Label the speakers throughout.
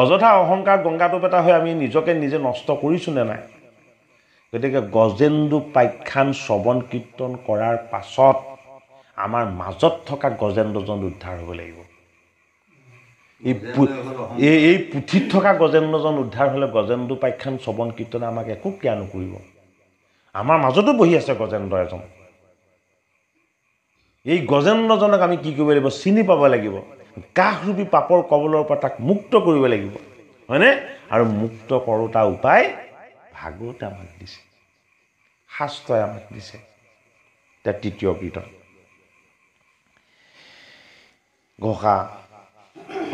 Speaker 1: অযথা অহংকাৰ গংগাটো পেটা হৈ আমি নিজকে নিজে নষ্ট কৰিছোঁ নে নাই গতিকে গজেন্দু পাখ্যান শ্ৰৱণ কীৰ্তন কৰাৰ পাছত আমাৰ মাজত থকা গজেন্দ্ৰজন উদ্ধাৰ হ'ব লাগিব এই এই পুথিত থকা গজেন্দ্ৰজন উদ্ধাৰ হ'লে গজেন্দ্ৰ পাখ্যান শ্ৰৱণ কীৰ্তনে আমাক একো ক্ৰিয়া নকৰিব আমাৰ মাজতো বহি আছে গজেন্দ্ৰ এজন এই গজেন্দ্ৰজনক আমি কি কৰিব লাগিব চিনি পাব লাগিব কাষৰূপী পাপৰ কবলৰ পৰা তাক মুক্ত কৰিব লাগিব হয়নে আৰু মুক্ত কৰোতা উপায় ভাগৱতে আমাক দিছে শাস্ত্ৰই আমাক দিছে এতিয়া তৃতীয় কীৰ্তন ঘোষা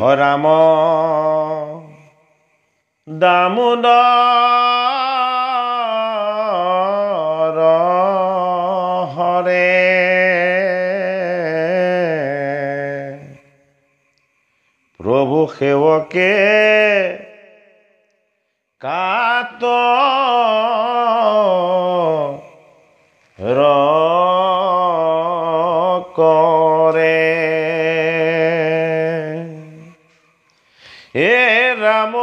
Speaker 1: হয় ৰাম দামোদৰ তবু সেবকে কাত রে এ রাম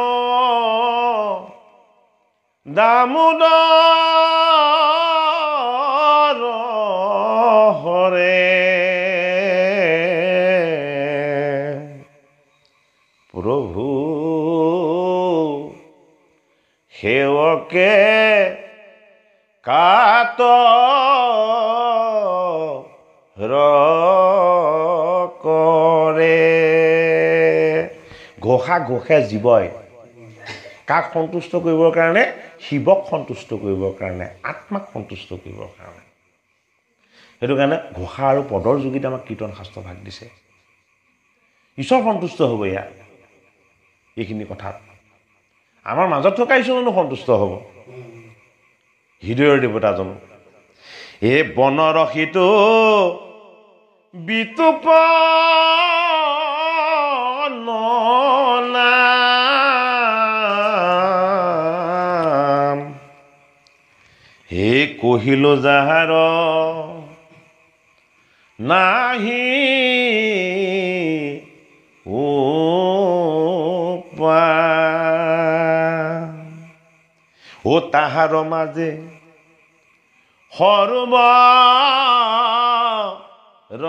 Speaker 1: দামোদর লোকে কাত ৰে ঘোষা ঘোষে জীৱই কাক সন্তুষ্ট কৰিবৰ কাৰণে শিৱক সন্তুষ্ট কৰিবৰ কাৰণে আত্মাক সন্তুষ্ট কৰিবৰ কাৰণে সেইটো কাৰণে ঘোষা আৰু পদৰ যোগীত আমাক কীৰ্তন শাস্ত্ৰ ভাগ দিছে ঈশ্বৰ সন্তুষ্ট হ'ব ইয়াৰ এইখিনি কথাত আমাৰ মাজত থকা ঈশ্বৰজনো সন্তুষ্ট হ'ব হৃদয়ৰ দেৱতাজনো এই বনৰসীটো বিতুপ হে কহিলো যাহাৰ নাহি ও ও তাহাৰ মাজে সৰু ৰ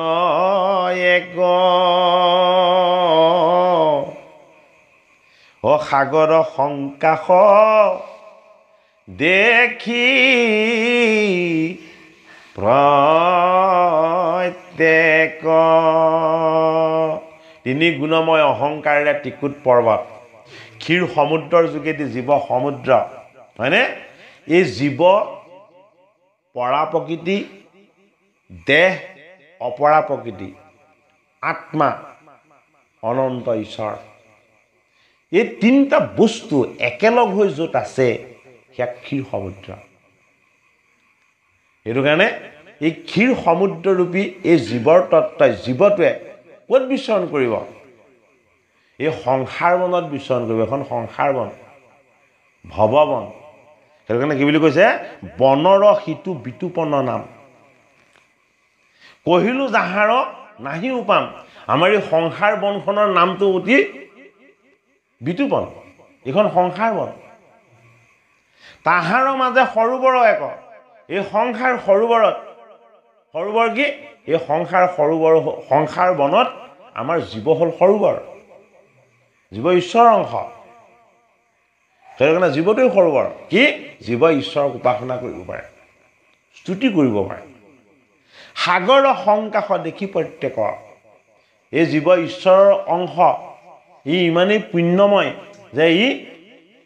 Speaker 1: অ সাগৰ সংকাশ দেখি প্ৰত্যেক তিনি গুণময় অহংকাৰেৰে ত্ৰিকুট পৰ্বত ক্ষীৰ সমুদ্ৰৰ যোগেদি জীৱ সমুদ্ৰ হয়নে এই জীৱ পৰা প্ৰকৃতি দেহ অপৰা প্ৰকৃতি আত্মা অনন্ত ঈশ্বৰ এই তিনিটা বস্তু একেলগ হৈ য'ত আছে সেয়া ক্ষীৰ সমুদ্ৰ সেইটো কাৰণে এই ক্ষীৰ সমুদ্ৰৰূপী এই জীৱৰ তত্বই জীৱটোৱে ক'ত বিচৰণ কৰিব এই সংসাৰ বনত বিচৰণ কৰিব এখন সংসাৰ বন ভৱবন সেইটো কাৰণে কি বুলি কৈছে বনৰ সিটো বিতুপৰ্ণ নাম কহিলোঁ যাহাৰ নাহিও পাম আমাৰ এই সংসাৰ বনখনৰ নামটো অতি বিতুপন এইখন সংসাৰ বন তাহাৰৰ মাজে সৰুবৰ এক এই সংসাৰ সৰুবৰত সৰুবৰ কি এই সংসাৰ সৰুবৰ সংসাৰ বনত আমাৰ জীৱ হ'ল সৰুবৰ জীৱ ঈশ্বৰৰ অংশ সেইটো কাৰণে জীৱটোৱে সৰ্বৰ কি জীৱ ঈশ্বৰক উপাসনা কৰিব পাৰে স্তুতি কৰিব পাৰে সাগৰৰ সংকাশ দেখি প্ৰত্যেকৰ এই জীৱ ঈশ্বৰৰ অংশ ই ইমানেই পুণ্যময় যে ই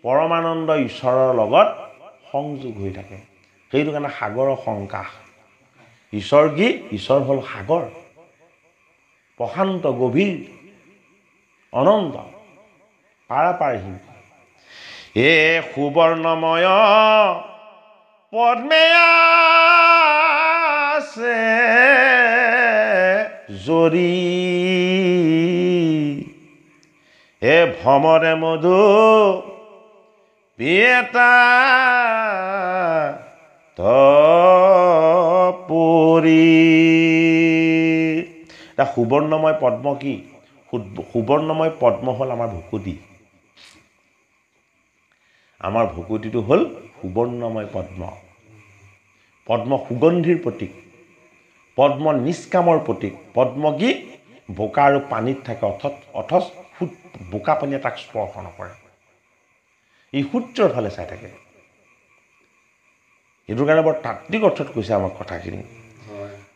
Speaker 1: পৰমানন্দ ঈশ্বৰৰ লগত সংযোগ হৈ থাকে সেইটো কাৰণে সাগৰৰ সংকাশ ঈশ্বৰ কি ঈশ্বৰ হ'ল সাগৰ প্ৰশান্ত গভীৰ অনন্ত পাৰাপাৰহীন হে সুবৰ্ণময় পদ্মে আছে জৰি হে ভ্ৰমৰে মধু পিয়েতা ধৰি সুবৰ্ণময় পদ্ম কি সুবৰ্ণময় পদ্ম হ'ল আমাৰ ভকুতি আমাৰ ভকতিটো হ'ল সুবৰ্ণময় পদ্ম পদ্ম সুগন্ধিৰ প্ৰতীক পদ্ম নিষ্কামৰ প্ৰতীক পদ্ম কি বোকা আৰু পানীত থাকে অথ অথচ সুত বোকা পানীয়ে তাক স্পৰ্শ নকৰে ই সূত্ৰৰ ফালে চাই থাকে সেইটো কাৰণে বৰ তাত্বিক অৰ্থত কৈছে আমাক কথাখিনি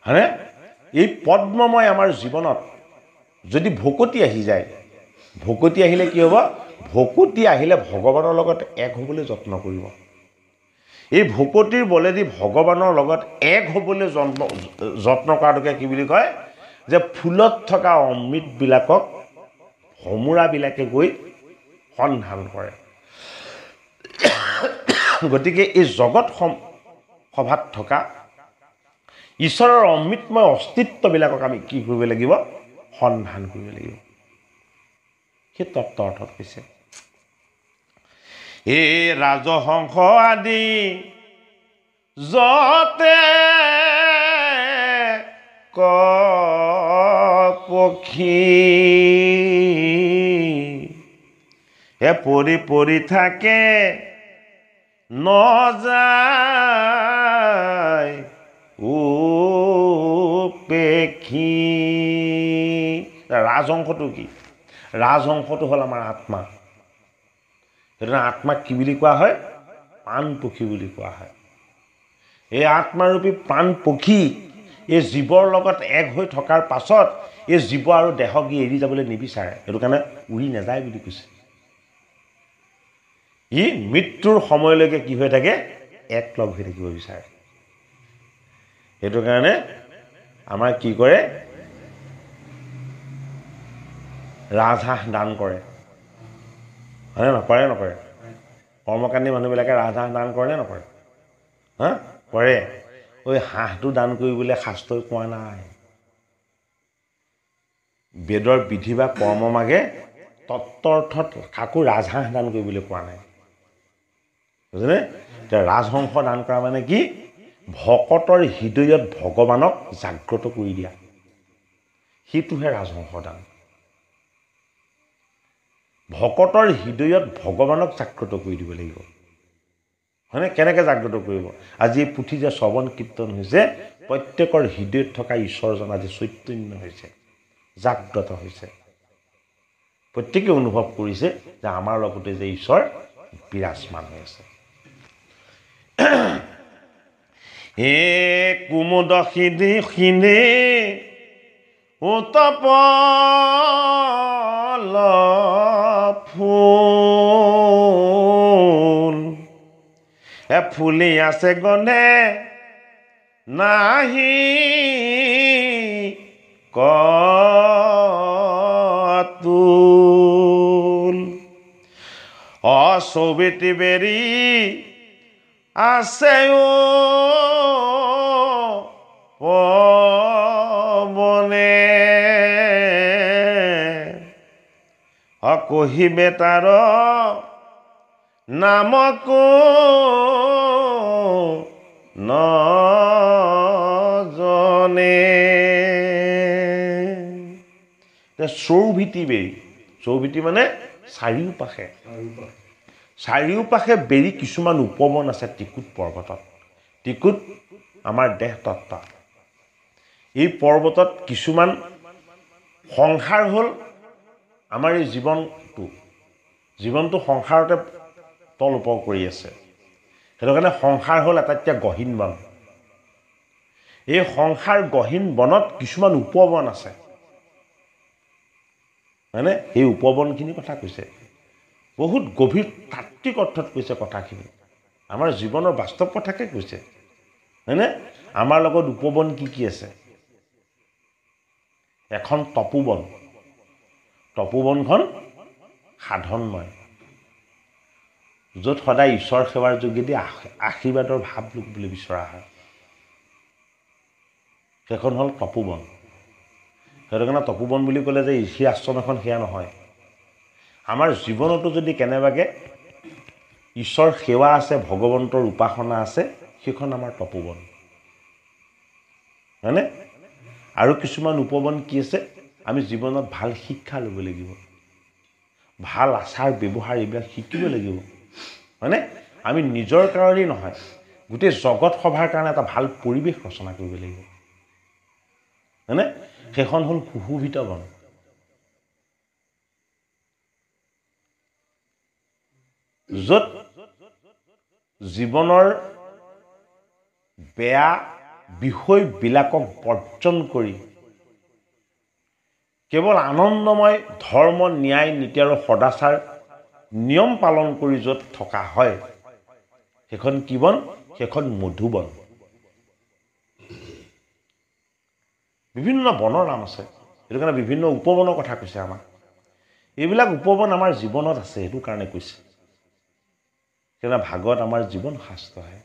Speaker 1: হয়নে এই পদ্মময় আমাৰ জীৱনত যদি ভকতি আহি যায় ভকতি আহিলে কি হ'ব ভকতি আহিলে ভগৱানৰ লগত এক হ'বলৈ যত্ন কৰিব এই ভকতিৰ বলেদি ভগৱানৰ লগত এক হ'বলৈ যত্ন যত্ন কৰাটোকে কি বুলি কয় যে ফুলত থকা অমৃতবিলাকক সমুৰাবিলাকে গৈ সন্ধান কৰে গতিকে এই জগত সভাত থকা ঈশ্বৰৰ অমৃতময় অস্তিত্ববিলাকক আমি কি কৰিব লাগিব সন্ধান কৰিব লাগিব সি তত্ত্ব অৰ্থত কৈছে এ ৰাজহংস আদি যতে পক্ষী হে পৰি পৰি থাকে নজায় উপেক্ষী ৰাজহংসটো কি ৰাজ অংশটো হ'ল আমাৰ আত্মা সেইটো কাৰণে আত্মাক কি বুলি কোৱা হয় প্ৰাণ পক্ষী বুলি কোৱা হয় এই আত্মাৰূপী প্ৰাণ পক্ষী এই জীৱৰ লগত এক হৈ থকাৰ পাছত এই জীৱ আৰু দেহক ই এৰি যাবলৈ নিবিচাৰে সেইটো কাৰণে উৰি নাযায় বুলি কৈছে ই মৃত্যুৰ সময়লৈকে কি হৈ থাকে একলগ হৈ থাকিব বিচাৰে সেইটো কাৰণে আমাৰ কি কৰে ৰাজহাঁহ দান কৰে হয়নে নকৰে নকৰে কৰ্মকাণ্ডী মানুহবিলাকে ৰাজহাঁহ দান কৰেনে নকৰে হা কৰে ঐ হাঁহটো দান কৰিবলৈ শাস্ত্ৰই কোৱা নাই বেদৰ বিধি বা কৰ্ম মাগে তত্বৰ্থত কাকো ৰাজহাঁহ দান কৰিবলৈ কোৱা নাই বুজিলে এতিয়া ৰাজহংস দান কৰা মানে কি ভকতৰ হৃদয়ত ভগৱানক জাগ্ৰত কৰি দিয়া সেইটোহে ৰাজহংস দান ভকতৰ হৃদয়ত ভগৱানক জাগ্ৰত কৰি দিব লাগিব হয়নে কেনেকৈ জাগ্ৰত কৰিব আজি এই পুথি যে শ্ৰৱণ কীৰ্তন হৈছে প্ৰত্যেকৰ হৃদয়ত থকা ঈশ্বৰজন আজি চৈতন্য হৈছে জাগ্ৰত হৈছে প্ৰত্যেকেই অনুভৱ কৰিছে যে আমাৰ লগতে যে ঈশ্বৰ বিৰাজমান হৈ আছে হে কুমুদ উতপ ফুল এ ফুলি আছে গনে নাহি কতুল অসবিটি বেরি আছে ও কহিবে তাৰ নামকো নজনে চৌভিটি বেৰি চৌভিটি মানে চাৰিওপাশে চাৰিওপাশে বেৰি কিছুমান উপবন আছে টিকুট পৰ্বতত ত্ৰিকুট আমাৰ দেহ দেহতত্ব এই পৰ্বতত কিছুমান সংসাৰ হ'ল আমাৰ এই জীৱনটো জীৱনটো সংসাৰতে তল ওপৰ কৰি আছে সেইটো কাৰণে সংসাৰ হ'ল আটাইতকৈ গহীন বন এই সংসাৰ গহীন বনত কিছুমান উপবন আছে হয়নে সেই উপবনখিনি কথা কৈছে বহুত গভীৰ তাত্বিক অৰ্থত কৈছে কথাখিনি আমাৰ জীৱনৰ বাস্তৱ কথাকে কৈছে হয়নে আমাৰ লগত উপবন কি কি আছে এখন তপোবন তপোবনখন সাধনময় য'ত সদায় ঈশ্বৰ সেৱাৰ যোগেদি আশীৰ্বাদৰ ভাৱ বুলি বিচৰা হয় সেইখন হ'ল তপোবন সেইটো কাৰণে তপোবন বুলি ক'লে যে ঋষি আশ্ৰম এখন সেয়া নহয় আমাৰ জীৱনতো যদি কেনেবাকৈ ঈশ্বৰ সেৱা আছে ভগৱন্তৰ উপাসনা আছে সেইখন আমাৰ তপোবন হয়নে আৰু কিছুমান উপবন কি আছে আমি জীৱনত ভাল শিক্ষা ল'ব লাগিব ভাল আচাৰ ব্যৱহাৰ এইবিলাক শিকিব লাগিব হয়নে আমি নিজৰ কাৰণেই নহয় গোটেই জগত সভাৰ কাৰণে এটা ভাল পৰিৱেশ ৰচনা কৰিব লাগিব হয়নে সেইখন হ'ল সুশোভিত বন য'ত জীৱনৰ বেয়া বিষয়বিলাকক বৰ্জন কৰি কেৱল আনন্দময় ধৰ্ম ন্যায় নীতি আৰু সদাচাৰ নিয়ম পালন কৰি য'ত থকা হয় সেইখন কি বন সেইখন মধুবন বিভিন্ন বনৰ নাম আছে সেইটো কাৰণে বিভিন্ন উপবনৰ কথা কৈছে আমাক এইবিলাক উপবন আমাৰ জীৱনত আছে সেইটো কাৰণে কৈছে সেইকাৰণে ভাগৱত আমাৰ জীৱন শাস্ত্ৰহে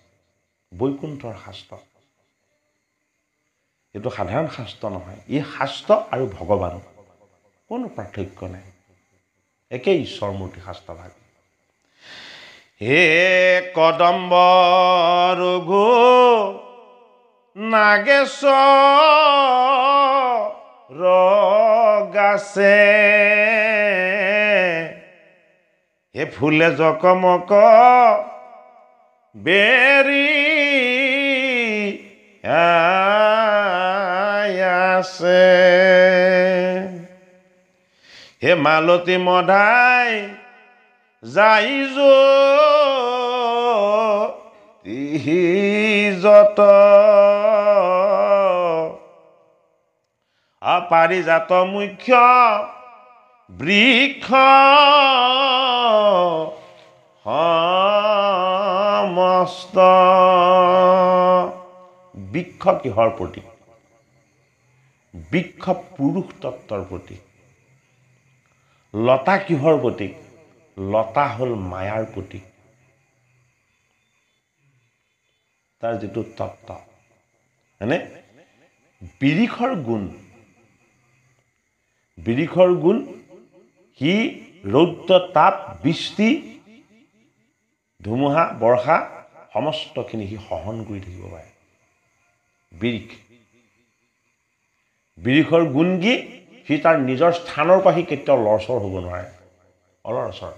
Speaker 1: বৈকুণ্ঠৰ শাস্ত্ৰ এইটো সাধাৰণ শাস্ত্ৰ নহয় ই শাস্ত্ৰ আৰু ভগৱানৰ কোনো পার্থক্য নাই একেই ঈশ্বরমূর্তি শাস্তা ভাগ হে কদম্ব রঘু নাগেশ্বর গাছে হে ফুলে জকমক বেরি আছে হে মালতী মধাই যাই যত অপারিজাত মুখ্য বৃক্ষ সমস্ত বৃক্ষ কিহৰ প্ৰতীক বৃক্ষ পুৰুষ তত্বৰ প্ৰতীক লতা কিহৰ প্ৰতীক লতা হ'ল মায়াৰ প্ৰতীক তাৰ যিটো তত্ত হয়নে বিৰিখৰ গুণ বিৰিখৰ গুণ সি ৰৌদ্ৰ তাপ বৃষ্টি ধুমুহা বৰ্ষা সমস্তখিনি সি সহন কৰি থাকিব পাৰে বিৰিখ বিৰিখৰ গুণ কি সি তাৰ নিজৰ স্থানৰ পৰা সি কেতিয়াও লৰচৰ হ'ব নোৱাৰে অলৰচৰ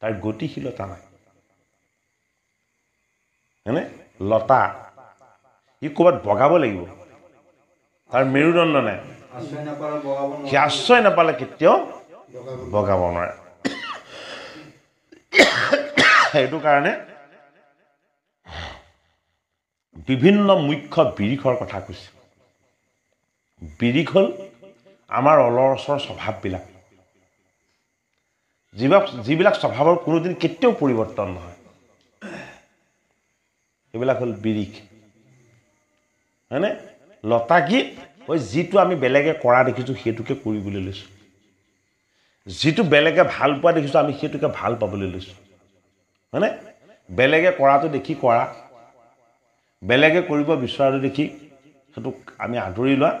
Speaker 1: তাৰ গতিশীলতা নাই হয়নে লতা সি ক'ৰবাত বগাব লাগিব তাৰ মেৰুদণ্ড নাই সি আশ্ৰয় নাপালে কেতিয়াও বগাব নোৱাৰে সেইটো কাৰণে বিভিন্ন মুখ্য বিৰিখৰ কথা কৈছে বিৰিখ হ'ল আমাৰ অলৰ ওচৰৰ স্বভাৱবিলাক যিবিলাক যিবিলাক স্বভাৱৰ কোনোদিন কেতিয়াও পৰিৱৰ্তন নহয় সেইবিলাক হ'ল বিৰিক হয়নে লতাগীত হৈ যিটো আমি বেলেগে কৰা দেখিছোঁ সেইটোকে কৰিবলৈ লৈছোঁ যিটো বেলেগে ভাল পোৱা দেখিছোঁ আমি সেইটোকে ভাল পাবলৈ লৈছোঁ হয়নে বেলেগে কৰাটো দেখি কৰা বেলেগে কৰিব বিচৰাটো দেখি সেইটোক আমি আদৰি লোৱা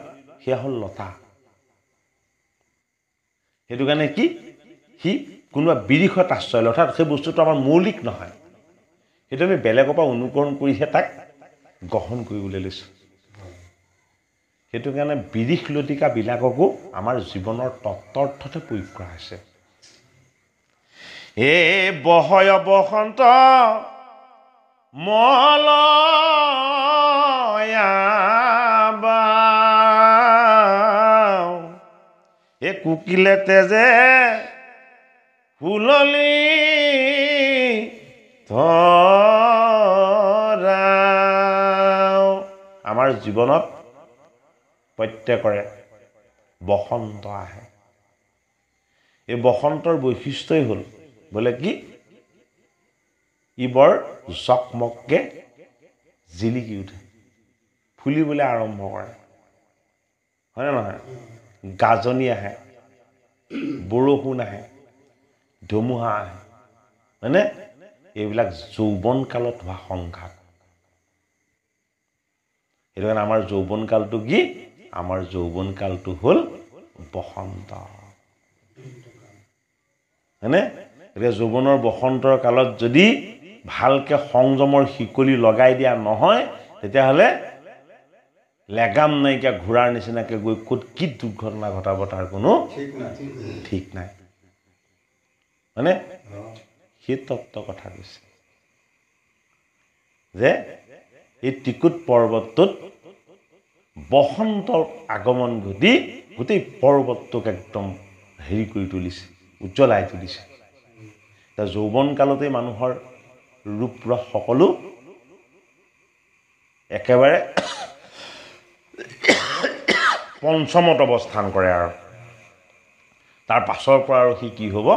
Speaker 1: সেয়া হ'ল লতা সেইটো কাৰণে কি সি কোনোবা বিৰিষত আশ্ৰয় লয় অৰ্থাৎ সেই বস্তুটো আমাৰ মৌলিক নহয় সেইটো আমি বেলেগৰ পৰা অনুকৰণ কৰিহে তাক গ্ৰহণ কৰিবলৈ লৈছোঁ সেইটো কাৰণে বিৰিষ লতিকাবিলাককো আমাৰ জীৱনৰ তত্বৰ্থতে প্ৰয়োগ কৰা হৈছে এ বহয় বসন্ত মলয়া এই কুকিলে তেজে ফুললি আমাৰ জীৱনত প্ৰত্যেকৰে বসন্ত আহে এই বসন্তৰ বৈশিষ্ট্যই হ'ল বোলে কি ই বৰ জকমককৈ জিলিকি উঠে ফুলিবলৈ আৰম্ভ কৰে হয়নে নহয় গাজনি আহে বৰষুণ আহে ধুমুহা আহে হয়নে এইবিলাক যৌৱন কালত হোৱা সংঘাত সেইটো কাৰণে আমাৰ যৌৱন কালটো কি আমাৰ যৌৱন কালটো হ'ল বসন্ত হয়নে গতিকে যৌৱনৰ বসন্তৰ কালত যদি ভালকৈ সংযমৰ শিকলি লগাই দিয়া নহয় তেতিয়াহ'লে লেগাম নাইকিয়া ঘোঁৰাৰ নিচিনাকৈ গৈ ক'ত কি দুৰ্ঘটনা ঘটাব তাৰ কোনো ঠিক নাই মানে সেই তত্ত্ব কথা কৈছে যে এই টিকুট পৰ্বতটোত বসন্তৰ আগমন ঘটি গোটেই পৰ্বতটোক একদম হেৰি কৰি তুলিছে উজ্বলাই তুলিছে যৌৱন কালতেই মানুহৰ ৰূপ ৰস সকলো একেবাৰে পঞ্চমত অৱস্থান কৰে আৰু তাৰ পাছৰ পৰা আৰু সি কি হ'ব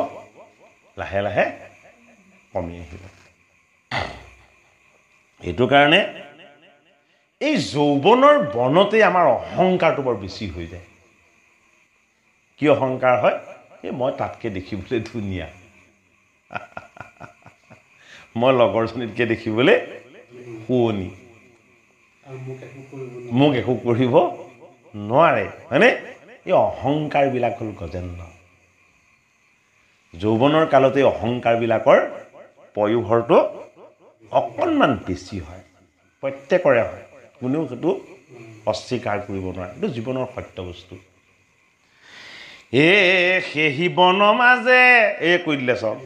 Speaker 1: লাহে লাহে কমি আহিব সেইটো কাৰণে এই যৌৱনৰ বনতেই আমাৰ অহংকাৰটো বৰ বেছি হৈ যায় কি অহংকাৰ হয় এই মই তাতকৈ দেখিবলৈ ধুনীয়া মই লগৰজনীতকৈ দেখিবলৈ শুৱনি মোক একো কৰিব নোৱাৰে হয়নে এই অহংকাৰবিলাক হ'ল গজেন্দ্ৰ যৌৱনৰ কালতে অহংকাৰবিলাকৰ পয়োভৰটো অকণমান বেছি হয় প্ৰত্যেকৰে হয় কোনেও সেইটো অস্বীকাৰ কৰিব নোৱাৰে এইটো জীৱনৰ সত্য বস্তু এ সেহি বনমাজে এই এই দিলে চব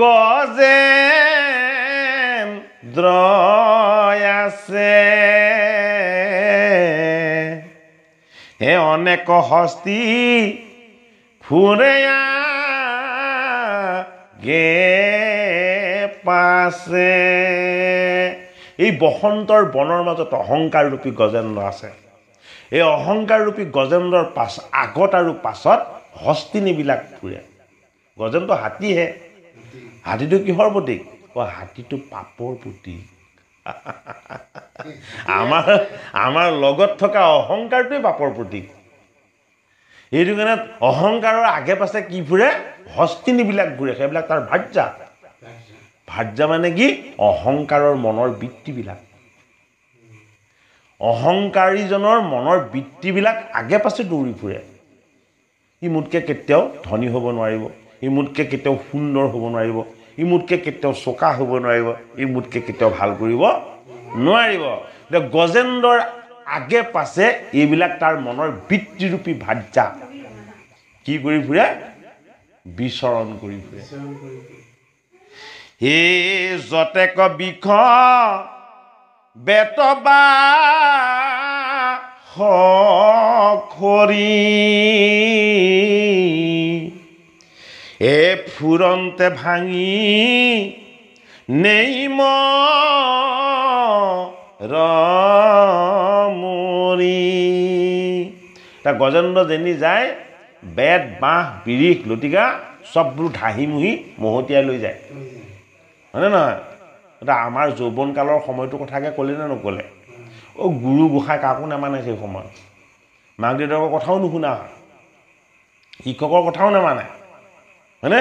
Speaker 1: গজে ক্ষুদ্ৰ আছে হে অনেক হস্তি ফুৰে গে পাছে এই বসন্তৰ বনৰ মাজত অহংকাৰ ৰূপী গজেন্দ্ৰ আছে এই অহংকাৰৰূপী গজেন্দ্ৰৰ পাছ আগত আৰু পাছত হস্তিনীবিলাক ফুৰে গজেন্দ্ৰ হাতীহে হাতীটো কিহৰ প্ৰতীক কয় হাতীটো পাপৰ পুতি আমাৰ আমাৰ লগত থকা অহংকাৰটোৱে পাপৰ প্ৰতীক এইটো কাৰণে অহংকাৰৰ আগে পাছে কি ফুৰে হস্তিনীবিলাক ঘূৰে সেইবিলাক তাৰ ভাৰ্যা ভাৰ্যা মানে কি অহংকাৰৰ মনৰ বৃত্তিবিলাক অহংকাৰীজনৰ মনৰ বৃত্তিবিলাক আগে পাছে দৌৰি ফুৰে সি মোতকৈ কেতিয়াও ধনী হ'ব নোৱাৰিব সি মোতকৈ কেতিয়াও সুন্দৰ হ'ব নোৱাৰিব ই মোতকৈ কেতিয়াও চোকা হ'ব নোৱাৰিব ই মোতকৈ কেতিয়াও ভাল কৰিব নোৱাৰিব এতিয়া গজেন্দ্ৰৰ আগে পাছে এইবিলাক তাৰ মনৰ বৃত্তিৰূপী ভাজ্যা কি কৰি ফুৰে বিচৰণ কৰি ফুৰে হে যতেক বিষ বেত সৰি এ ফুৰন্তে ভাঙি নেই মৰি তাৰ গজেন্দ্ৰ যেনি যায় বেট বাঁহ বিৰিখ লতিকা চববোৰ ঢাহি মুহি মহতিয়াই লৈ যায় হয়নে নহয় এটা আমাৰ যৌৱন কালৰ সময়টোৰ কথাকে ক'লে নে নক'লে অ' গুৰু গোঁসাই কাকো নামানে সেই সময়ত মাক দেউতাকৰ কথাও নুশুনা হয় শিক্ষকৰ কথাও নামানে হয়নে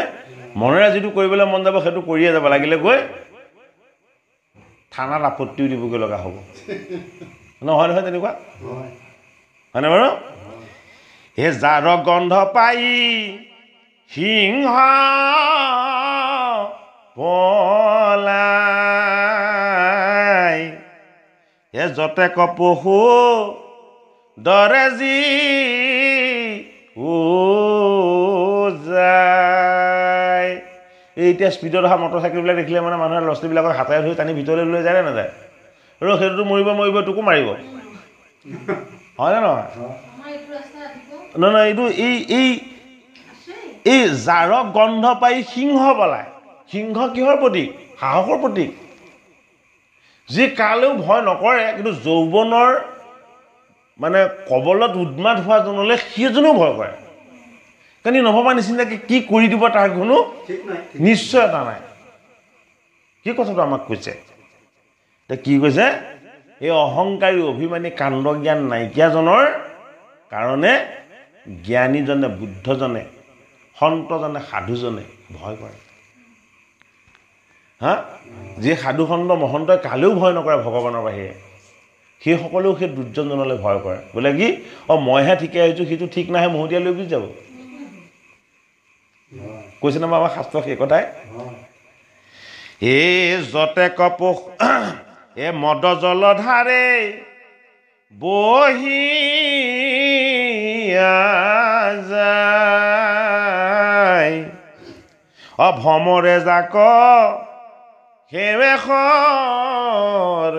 Speaker 1: মনেৰে যিটো কৰিবলৈ মন যাব সেইটো কৰিয়ে যাব লাগিলে গৈ থানাত আপত্তিও দিবগৈ লগা হ'ব নহয় নহয় তেনেকুৱা হয়নে বাৰু এই জাৰক গন্ধ পাই সিংহ পলা হে যতে কপহু দৰে যি এই এতিয়া স্পীডত অহা মটৰচাইকেলবিলাক দেখিলে মানে মানুহে ল'ৰা ছোৱালীবিলাকক হাতেৰে ধৰি টানি ভিতৰলৈ লৈ যায় নে নাযায় ৰ' সেইটোতো মৰিব মৰিব তোকো মাৰিব হয়নে নহয় নহয় নহয় এইটো এই এই এই জাৰক গন্ধ পাই সিংহ পেলায় সিংহ কিহৰ প্ৰতীক সাহসৰ প্ৰতীক যি কালেও ভয় নকৰে কিন্তু যৌৱনৰ মানে কবলত উদ্মাত হোৱাজনলৈ সেইজনেও ভয় কৰে কাৰণ নভবা নিচিনাকৈ কি কৰি দিব তাৰ কোনো নিশ্চয়তা নাই কি কথাটো আমাক কৈছে কি কৈছে এই অহংকাৰী অভিমানী কাণ্ড জ্ঞান নাইকিয়াজনৰ কাৰণে জ্ঞানীজনে বুদ্ধজনে সন্তজনে সাধুজনে ভয় কৰে হা যি সাধুসন্ত মহন্তই কালেও ভয় নকৰে ভগৱানৰ বাহিৰে সেইসকলেও সেই দুৰ্জনজনলৈ ভয় কৰে বোলে কি অঁ মইহে ঠিকে আহিছোঁ সেইটো ঠিক নাহে মহতিয়ালৈ গুচি যাব কৈছে নহয় আমাৰ শাস্ত্ৰ সেই কথাই এই যতে কপোষ এই মদ জলধাৰে বহি যায় অ ভ্ৰমৰে যাক সেৱেষৰ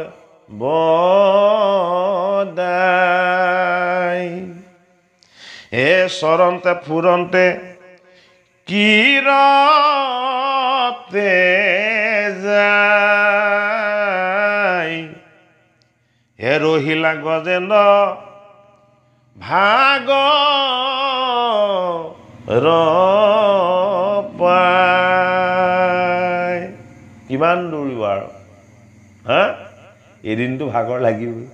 Speaker 1: বদায় এ চৰন্তে ফুৰন্তে কিৰতে যায় হে ৰহিলা গজেন ভাগ কিমান দৌৰিব আৰু হা এদিনটো ভাগৰ লাগিবই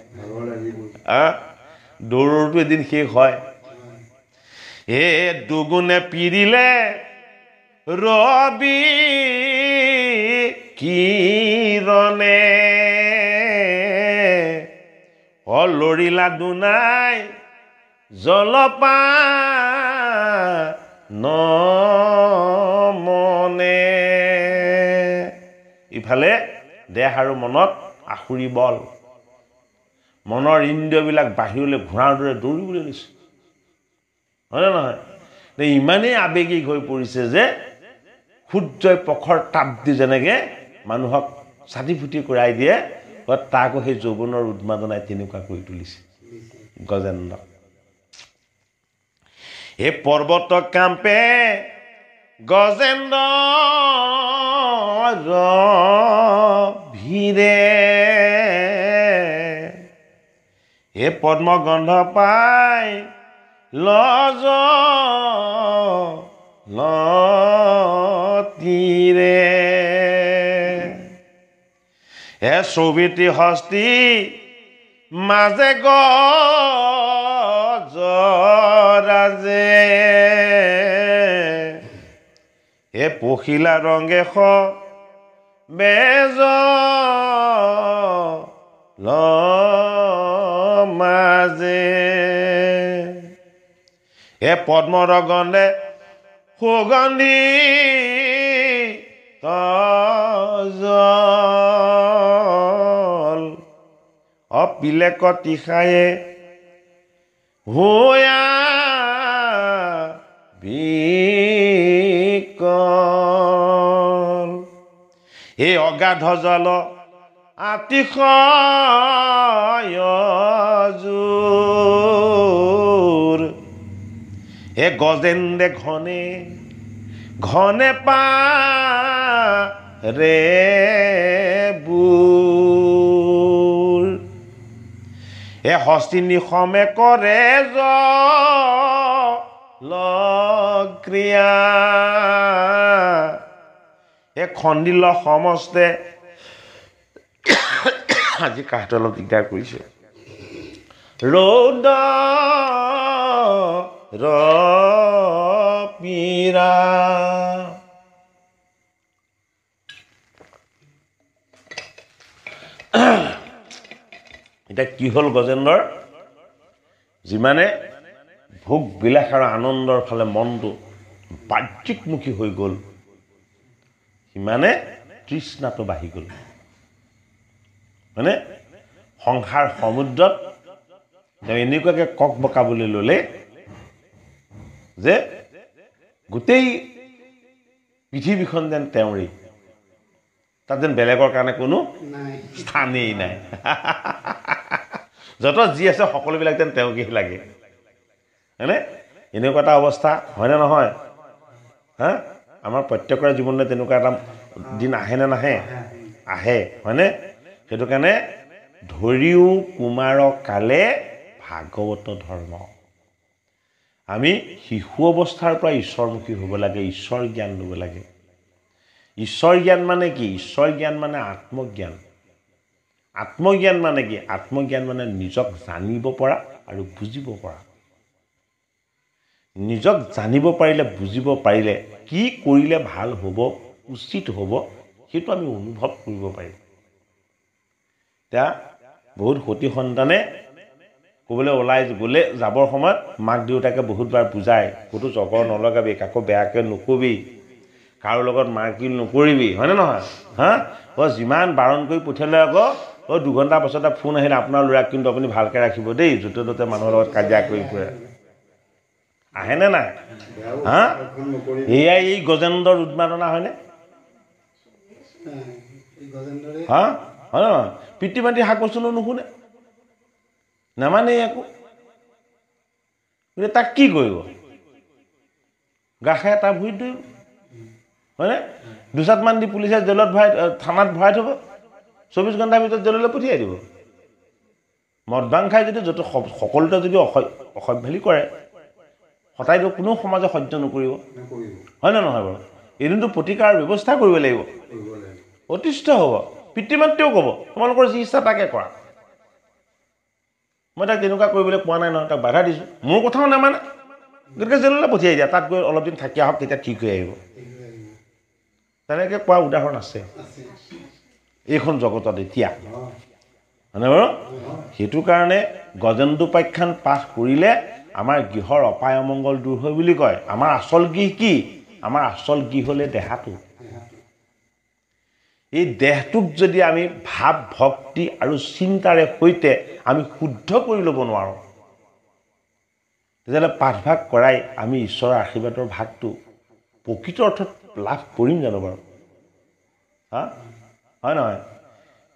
Speaker 1: দৌৰটো এদিন শেষ হয় এ দুগুণে পিৰিলে ৰবি কিৰণে অলৰিলা দুনাই জলপা ন মনে ইফালে দেহ আৰু মনত আখুৰি বল মনৰ ইন্দ্ৰিয়বিলাক বাহিৰলৈ ঘূৰাৰ দৰে দৌৰিবলৈ লৈছে হয়নে নহয় ইমানেই আৱেগিক হৈ পৰিছে যে সূৰ্যই প্ৰখৰ তাপ দি যেনেকৈ মানুহক ছাতি ফুটি কৰাই দিয়ে তাকো সেই যৌৱনৰ উদ্মাদনাই তেনেকুৱা কৰি তুলিছে গজেন্দ্ৰ হে পৰ্বত কাম্পে গজেন্দ্ৰীৰে হে পদ্মগন্ধ পায় লজ লতিৰে এ চবিতি হস্তি মাজে গজৰাজে এ পখিলা ৰঙে স বেজ ল মাজে এ পদ্ম ৰগনে সুগন্ধি অপিলেক তিশায়ে হোয়া বিকল এই অগাধ জল আতিশয় এ গজেন ঘনে ঘনে পা ৰে বু এ হস্তি নিশমে কৰে জ্ৰিয়া এ খন্দিল সমস্তে আজি কাহটো অলপ দিগদাৰ কৰিছে ৰৌদ ৰপিৰা এতিয়া কি হ'ল গজেন্দ্ৰ যিমানে ভোগ বিলাস আৰু আনন্দৰ ফালে মনটো বাহ্যিকমুখী হৈ গ'ল সিমানে তৃষ্ণাটো বাঢ়ি গ'ল মানে সংসাৰ সমুদ্ৰত তেওঁ এনেকুৱাকৈ কক বকাবলৈ ল'লে যে গোটেই পৃথিৱীখন যেন তেওঁৰেই তাত যেন বেলেগৰ কাৰণে কোনো স্থানেই নাই যত যি আছে সকলোবিলাক যেন তেওঁকেই লাগে হয়নে এনেকুৱা এটা অৱস্থা হয়নে নহয় হা আমাৰ প্ৰত্যেকৰে জীৱনলৈ তেনেকুৱা এটা দিন আহে নে নাহে আহে হয়নে সেইটো কাৰণে ধৰিও কুমাৰ কালে ভাগৱত ধৰ্ম আমি শিশু অৱস্থাৰ পৰা ঈশ্বৰমুখী হ'ব লাগে ঈশ্বৰ জ্ঞান ল'ব লাগে ঈশ্বৰ জ্ঞান মানে কি ঈশ্বৰ জ্ঞান মানে আত্মজ্ঞান আত্মজ্ঞান মানে কি আত্মজ্ঞান মানে নিজক জানিব পৰা আৰু বুজিব পৰা নিজক জানিব পাৰিলে বুজিব পাৰিলে কি কৰিলে ভাল হ'ব উচিত হ'ব সেইটো আমি অনুভৱ কৰিব পাৰিম এতিয়া বহুত সতি সন্তানে ক'বলৈ ওলাই গ'লে যাবৰ সময়ত মাক দেউতাকে বহুতবাৰ বুজায় ক'তো জগৰ নলগাবি কাকো বেয়াকৈ নক'বি কাৰো লগত মাৰপিট নকৰিবি হয়নে নহয় হা অ' যিমান বাৰণ কৰি পঠিয়ালে আকৌ অ' দুঘণ্টা পাছতে ফোন আহিলে আপোনাৰ ল'ৰাক কিন্তু আপুনি ভালকৈ ৰাখিব দেই য'তে ত'তে মানুহৰ লগত কাজিয়া কৰি ফুৰে আহেনে নাই হা এয়াই এই গজেন্দ্ৰৰ উদমাদনা হয়নে হা হয় নহয় পিতৃ মাতৃ শাক কৈছিলোঁ নুশুনে নামানে একো তাক কি কৰিব গাখে তাৰ ভৰিত ধৰিব হয়নে দুচাতমান দি পুলিচে জেলত ভৰাই থানাত ভৰাই থ'ব চৌবিছ ঘণ্টাৰ ভিতৰত জেললৈ পঠিয়াই দিব মদ ভাং খাই যদি য'ত সকলোতে যদি অসভ্য অসভ্যালি কৰে সদায়তো কোনো সমাজে সহ্য নকৰিব হয়নে নহয় বাৰু এদিনটো প্ৰতিকাৰ ব্যৱস্থা কৰিব লাগিব অতিষ্ঠ হ'ব পিতৃ মাতৃও ক'ব তোমালোকৰ যি ইচ্ছা তাকে কৰা মই তাক তেনেকুৱা কৰিবলৈ কোৱা নাই নহয় তাক বাধা দিছোঁ মোৰ কথাও নামানে গতিকে জেললৈ পঠিয়াই দিয়া তাত গৈ অলপ দিন থাকি আহক তেতিয়া ঠিক হৈ আহিব তেনেকৈ কোৱা উদাহৰণ আছে এইখন জগতত এতিয়া হয়নে বাৰু সেইটো কাৰণে গজেন্দ্ৰোপাখ্যান পাঠ কৰিলে আমাৰ গৃহৰ অপায় অমংগল দূৰ হয় বুলি কয় আমাৰ আচল গৃহ কি আমাৰ আচল গৃহ হ'লে দেহাটো এই দেহটোক যদি আমি ভাৱ ভক্তি আৰু চিন্তাৰে সৈতে আমি শুদ্ধ কৰি ল'ব নোৱাৰোঁ তেতিয়াহ'লে পাঠভাগ কৰাই আমি ঈশ্বৰৰ আশীৰ্বাদৰ ভাগটো প্ৰকৃত অৰ্থত লাভ কৰিম জানো বাৰু হা হয় নহয়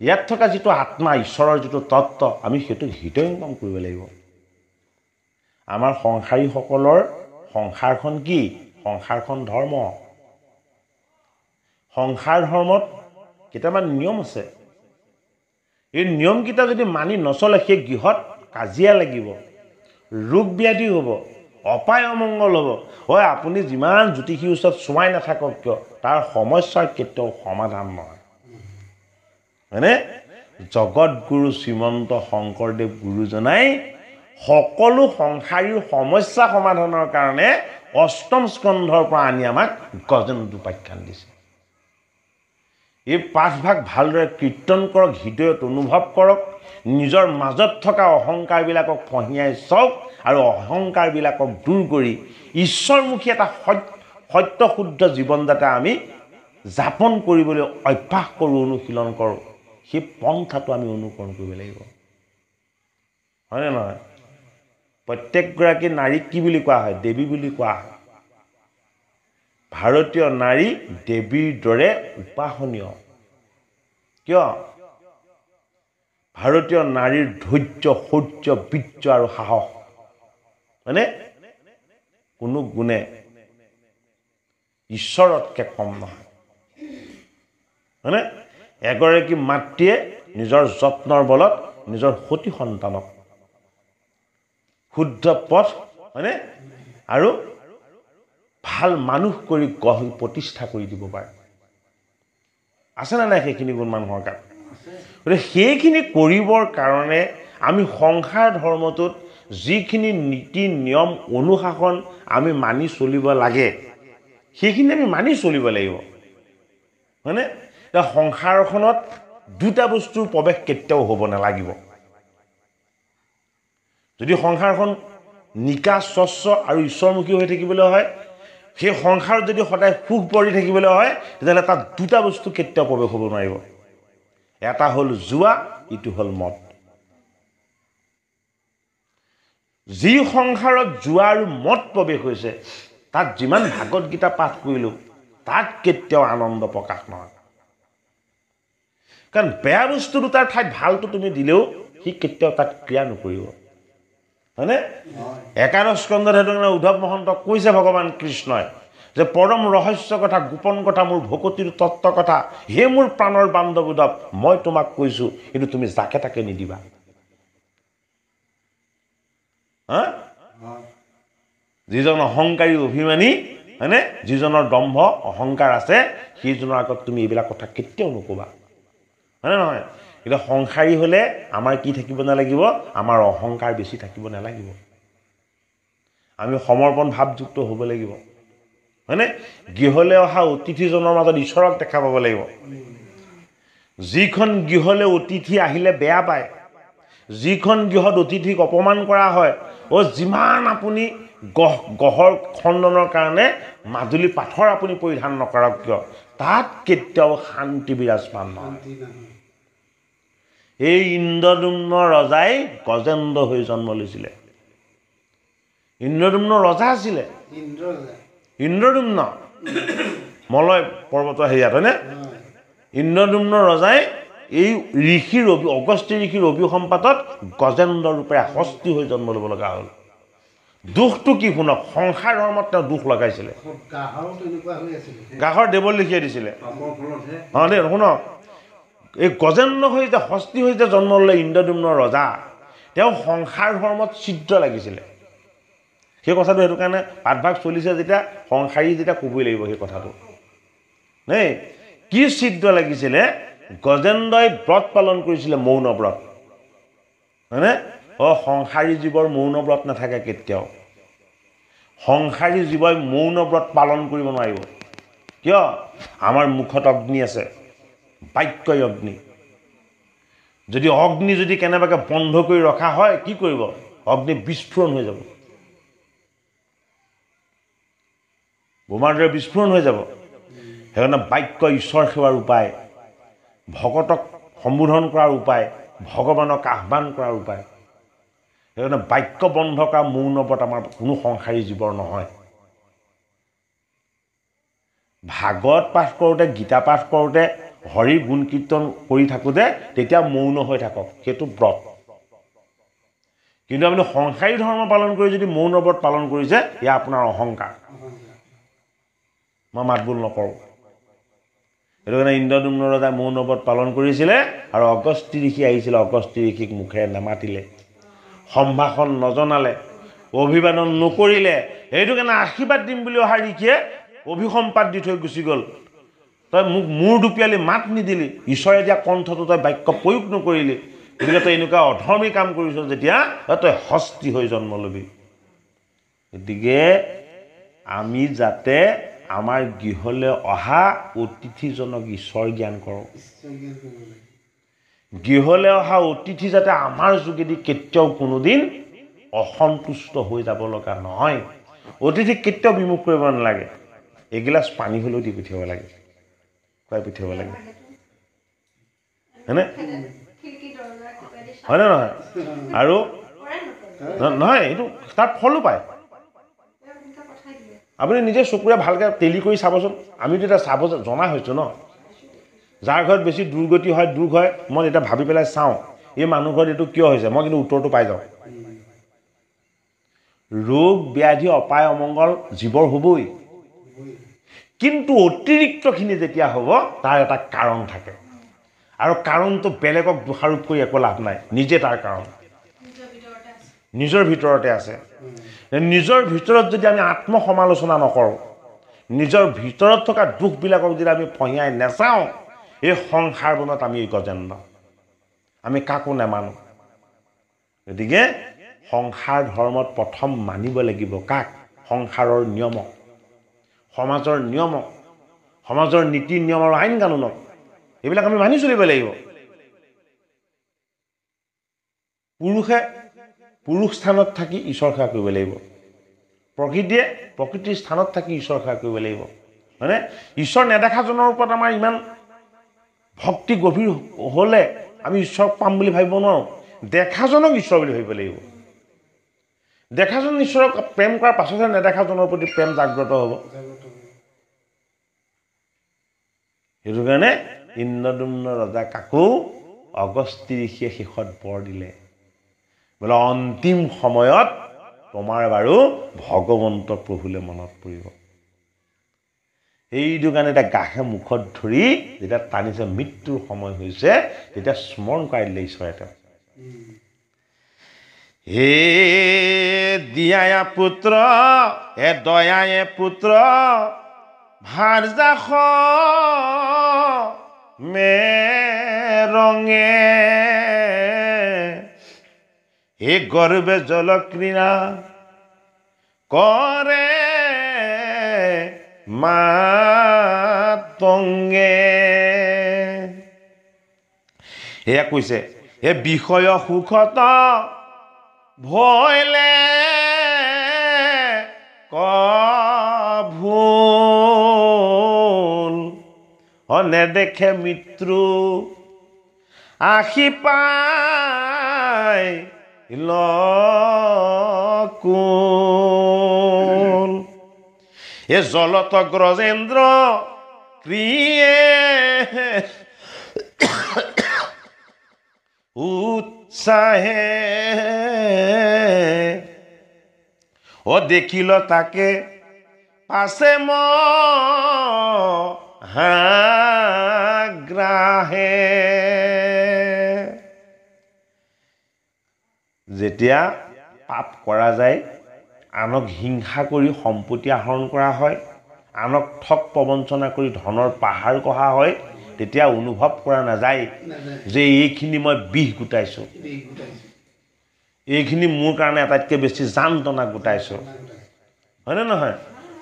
Speaker 1: ইয়াত থকা যিটো আত্মা ঈশ্বৰৰ যিটো তত্ত্ব আমি সেইটো হৃদয়ংগম কৰিব লাগিব আমাৰ সংসাৰীসকলৰ সংসাৰখন কি সংসাৰখন ধৰ্ম সংসাৰ ধৰ্মত কেইটামান নিয়ম আছে এই নিয়মকেইটা যদি মানি নচলে সেই গৃহত কাজিয়া লাগিব ৰোগ ব্যাধি হ'ব অপায় অমংগল হ'ব হয় আপুনি যিমান জ্যোতিষীৰ ওচৰত চুমাই নাথাকক কিয় তাৰ সমস্যাৰ কেতিয়াও সমাধান নহয় হয়নে জগতগুৰু শ্ৰীমন্ত শংকৰদেৱ গুৰুজনাই সকলো সংসাৰীৰ সমস্যা সমাধানৰ কাৰণে অষ্টম স্কন্ধৰ পৰা আনি আমাক গজন উপাখ্যান দিছে এই পাঁচভাগ ভালদৰে কীৰ্তন কৰক হৃদয়ত অনুভৱ কৰক নিজৰ মাজত থকা অহংকাৰবিলাকক ফঁহিয়াই চাওক আৰু অহংকাৰবিলাকক দূৰ কৰি ঈশ্বৰমুখী এটা সত্য শুদ্ধ জীৱন যাতে আমি যাপন কৰিবলৈ অভ্যাস কৰোঁ অনুশীলন কৰোঁ সেই পন্থাটো আমি অনুকৰণ কৰিব লাগিব হয়নে নহয় প্ৰত্যেকগৰাকী নাৰী কি বুলি কোৱা হয় দেৱী বুলি কোৱা হয় ভাৰতীয় নাৰী দেৱীৰ দৰে উপাসনীয় কিয় ভাৰতীয় নাৰীৰ ধৈৰ্য সৌৰ্য বীৰ্য আৰু সাহস হয়নে কোনো গুণে ঈশ্বৰতকৈ কম নহয় হয়নে এগৰাকী মাতৃয়ে নিজৰ যত্নৰ বলত নিজৰ সতী সন্তানক শুদ্ধ পথ হয়নে আৰু ভাল মানুহ কৰি গঢ় প্ৰতিষ্ঠা কৰি দিব পাৰে আছেনে নাই সেইখিনি গুণ মানুহৰ গাত গতিকে সেইখিনি কৰিবৰ কাৰণে আমি সংসাৰ ধৰ্মটোত যিখিনি নীতি নিয়ম অনুশাসন আমি মানি চলিব লাগে সেইখিনি আমি মানি চলিব লাগিব হয়নে সংসাৰখনত দুটা বস্তুৰ প্ৰৱেশ কেতিয়াও হ'ব নালাগিব যদি সংসাৰখন নিকা স্বচ্ছ আৰু ঈশ্বৰমুখী হৈ থাকিবলৈ হয় সেই সংসাৰত যদি সদায় সুখ পৰি থাকিবলৈ হয় তেতিয়াহ'লে তাত দুটা বস্তু কেতিয়াও প্ৰৱেশ হ'ব নোৱাৰিব এটা হ'ল যোৱা ইটো হ'ল মদ যি সংসাৰত যোৱা আৰু মদ প্ৰৱেশ হৈছে তাত যিমান ভাগৱত গীতা পাঠ কৰিলোঁ তাত কেতিয়াও আনন্দ প্ৰকাশ নহয় কাৰণ বেয়া বস্তু দুটাৰ ঠাইত ভালটো তুমি দিলেও সি কেতিয়াও তাত ক্ৰিয়া নকৰিব হয়নে একাদশ স্কন্ধত সেইটো কাৰণে উদ্ধৱ মহন্তক কৈছে ভগৱান কৃষ্ণই যে পৰম ৰহস্য কথা গোপন কথা মোৰ ভকতিৰ তত্ত্ব কথা সেই মোৰ প্ৰাণৰ বান্ধৱ উদ্ধৱ মই তোমাক কৈছোঁ কিন্তু তুমি যাকে তাকে নিদিবা হা যিজন অহংকাৰী অভিমানী হয়নে যিজনৰ দম্ভ অহংকাৰ আছে সেইজনৰ আগত তুমি এইবিলাক কথা কেতিয়াও নক'বা হয়নে নহয় কিন্তু সংসাৰী হ'লে আমাৰ কি থাকিব নালাগিব আমাৰ অহংকাৰ বেছি থাকিব নালাগিব আমি সমৰ্পণ ভাৱযুক্ত হ'ব লাগিব হয়নে গৃহলৈ অহা অতিথিজনৰ মাজত ঈশ্বৰক দেখা পাব লাগিব যিখন গৃহলৈ অতিথি আহিলে বেয়া পায় যিখন গৃহত অতিথিক অপমান কৰা হয় অ' যিমান আপুনি গহ গহৰ খণ্ডনৰ কাৰণে মাজুলী পাথৰ আপুনি পৰিধান নকৰক কিয় তাত কেতিয়াও শান্তি বিৰাজমান নহয় এই ইন্দ্ৰদুম্ন ৰজাই গজেন্দ্ৰ হৈ জন্ম লৈছিলে ইন্দ্ৰদুম্ন ৰজা আছিলে ইন্দ্ৰদুম্ন মলয় পৰ্বত হেৰিয়াত হয়নে ইন্দ্ৰদুম্ন ৰজাই এই ঋষিৰ ৰবি অগস্তী ঋষিৰ ৰবি সম্পাতত গজেন্দ্ৰ ৰূপে হস্তি হৈ জন্ম ল'ব লগা হ'ল দুখটো কি শুনক সংসাৰ ধৰ্মত তেওঁ দুখ লগাইছিলে গাহৰ দেৱল লিখিয়াই দিছিলে অঁ দেই শুনক এই গজেন্দ্ৰ হৈ হৈছে হস্তি যে জন্ম ল'লে ইন্দ্ৰদুম্ন ৰজা তেওঁ সংসাৰ ধৰ্মত চিত্ৰ লাগিছিলে সেই কথাটো সেইটো কাৰণে পাতভাগ চলিছে যেতিয়া সংসাৰী যেতিয়া কবই লাগিব সেই কথাটো দেই কি চিত্ৰ লাগিছিলে গজেন্দ্ৰই ব্ৰত পালন কৰিছিলে মৌন ব্ৰত হয়নে অ সংসাৰী জীৱৰ মৌন ব্ৰত নাথাকে কেতিয়াও সংসাৰী জীৱই মৌন ব্ৰত পালন কৰিব নোৱাৰিব কিয় আমাৰ মুখত অগ্নি আছে বাক্যই অগ্নি যদি অগ্নি যদি কেনেবাকৈ বন্ধ কৰি ৰখা হয় কি কৰিব অগ্নি বিস্ফোৰণ হৈ যাব বোমাৰ দৰে বিস্ফোৰণ হৈ যাব সেইকাৰণে বাক্য ঈশ্বৰ সেৱাৰ উপায় ভকতক সম্বোধন কৰাৰ উপায় ভগৱানক আহ্বান কৰাৰ উপায় সেইকাৰণে বাক্য বন্ধ কৰা মৌনৱত আমাৰ কোনো সংসাৰী জীৱৰ নহয় ভাগৱত পাঠ কৰোঁতে গীতা পাঠ কৰোঁতে হৰি গুণ কীৰ্তন কৰি থাকোঁতে তেতিয়া মৌন হৈ থাকক সেইটো ব্ৰত কিন্তু আপুনি সংসাৰী ধৰ্ম পালন কৰি যদি মৌন ব্ৰত পালন কৰিছে এয়া আপোনাৰ অহংকাৰ মই মাত বোল নকৰোঁ সেইটো কাৰণে ইন্দ্ৰদুম্ন ৰজাই মৌন ব্ৰত পালন কৰিছিলে আৰু অগস্তি ঋষি আহিছিলে অগস্তি ঋষিক মুখেৰে নামাতিলে সম্ভাষণ নজনালে অভিবাদন নকৰিলে সেইটো কাৰণে আশীৰ্বাদ দিম বুলি অহা ঋষিয়ে অভিসম্পাদ দি থৈ গুচি গ'ল তই মোক মূৰ দুপিয়ালি মাত নিদিলি ঈশ্বৰে এতিয়া কণ্ঠটো তই বাক্য প্ৰয়োগ নকৰিলি গতিকে তই এনেকুৱা অধৰ্মী কাম কৰিছ যেতিয়া তই সস্তি হৈ জন্ম ল'বি গতিকে আমি যাতে আমাৰ গৃহলৈ অহা অতিথিজনক ঈশ্বৰ জ্ঞান কৰোঁ গৃহলৈ অহা অতিথি যাতে আমাৰ যোগেদি কেতিয়াও কোনোদিন অসন্তুষ্ট হৈ যাব লগা নহয় অতিথিক কেতিয়াও বিমুখ কৰিব নালাগে এগিলাচ পানী হ'লেও দি পঠিয়াব লাগে খুৱাই পঠিয়াব লাগে হয়নে হয়নে নহয় আৰু নহয় এইটো তাত ফলো পায় আপুনি নিজে চকুৰে ভালকৈ তেলি কৰি চাবচোন আমিতো এতিয়া চাব জনা হৈছোঁ ন যাৰ ঘৰত বেছি দুৰ্গতি হয় দুখ হয় মই এতিয়া ভাবি পেলাই চাওঁ এই মানুহ ঘৰত এইটো কিয় হৈছে মই কিন্তু উত্তৰটো পাই যাওঁ ৰোগ ব্যাধি অপায় অমংগল জীৱৰ হ'বই কিন্তু অতিৰিক্তখিনি যেতিয়া হ'ব তাৰ এটা কাৰণ থাকে আৰু কাৰণটো বেলেগক দোষাৰোপ কৰি একো লাভ নাই নিজে তাৰ কাৰণ নিজৰ ভিতৰতে আছে নিজৰ ভিতৰত যদি আমি আত্মসমালোচনা নকৰোঁ নিজৰ ভিতৰত থকা দুখবিলাকক যদি আমি ফঁহিয়াই নেচাওঁ এই সংসাৰ বনত আমি গজেন্দ আমি কাকো নেমানো গতিকে সংসাৰ ধৰ্মত প্ৰথম মানিব লাগিব কাক সংসাৰৰ নিয়মক সমাজৰ নিয়মক সমাজৰ নীতি নিয়ম আৰু আইন কানুনক এইবিলাক আমি মানি চলিব লাগিব পুৰুষে পুৰুষ স্থানত থাকি ঈশ্বৰ সেৱা কৰিব লাগিব প্ৰকৃতিয়ে প্ৰকৃতিৰ স্থানত থাকি ঈশ্বৰ সেৱা কৰিব লাগিব মানে ঈশ্বৰ নেদেখাজনৰ ওপৰত আমাৰ ইমান ভক্তি গভীৰ হ'লে আমি ঈশ্বৰক পাম বুলি ভাবিব নোৱাৰোঁ দেখাজনক ঈশ্বৰ বুলি ভাবিব লাগিব দেখাজন ঈশ্বৰক প্ৰেম কৰাৰ পাছতহে নেদেখাজনৰ প্ৰতি প্ৰেম জাগ্ৰত হ'ব সেইটো কাৰণে ইন্দ্ৰদুম্ন ৰজা কাকো অগস্তি ঋষিয়ে শেষত বৰ দিলে বোলে অন্তিম সময়ত তোমাৰ বাৰু ভগৱন্ত প্ৰভুলৈ মনত পৰিব সেইটো কাৰণে এতিয়া গাহে মুখত ধৰি যেতিয়া টানিছে মৃত্যুৰ সময় হৈছে তেতিয়া স্মৰণ কৰাই দিলে ঈশ্বৰে তেওঁ হে দিয়া পুত্ৰ হে দয়া পুত্ৰ ভারজাখ মে রঙে এ গর্বে জলক্রীড়া করে মাতঙ্গে এয়া কৈছে এ বিষয় সুখত ভয়লে ক অনে দেখে মৃত্যু আখি পায় ল এ জলত গ্রজেন্দ্র ক্রিয়ে উৎসাহে ও দেখিল তাকে পাশে ম হাগ্ৰাহে যেতিয়া পাপ কৰা যায় আনক হিংসা কৰি সম্পত্তি আহৰণ কৰা হয় আনক ঠগ প্ৰবঞ্চনা কৰি ধনৰ পাহাৰ কঢ়া হয় তেতিয়া অনুভৱ কৰা নাযায় যে এইখিনি মই বিষ গোটাইছোঁ এইখিনি মোৰ কাৰণে আটাইতকৈ বেছি যান্তনা গোটাইছোঁ হয়নে নহয়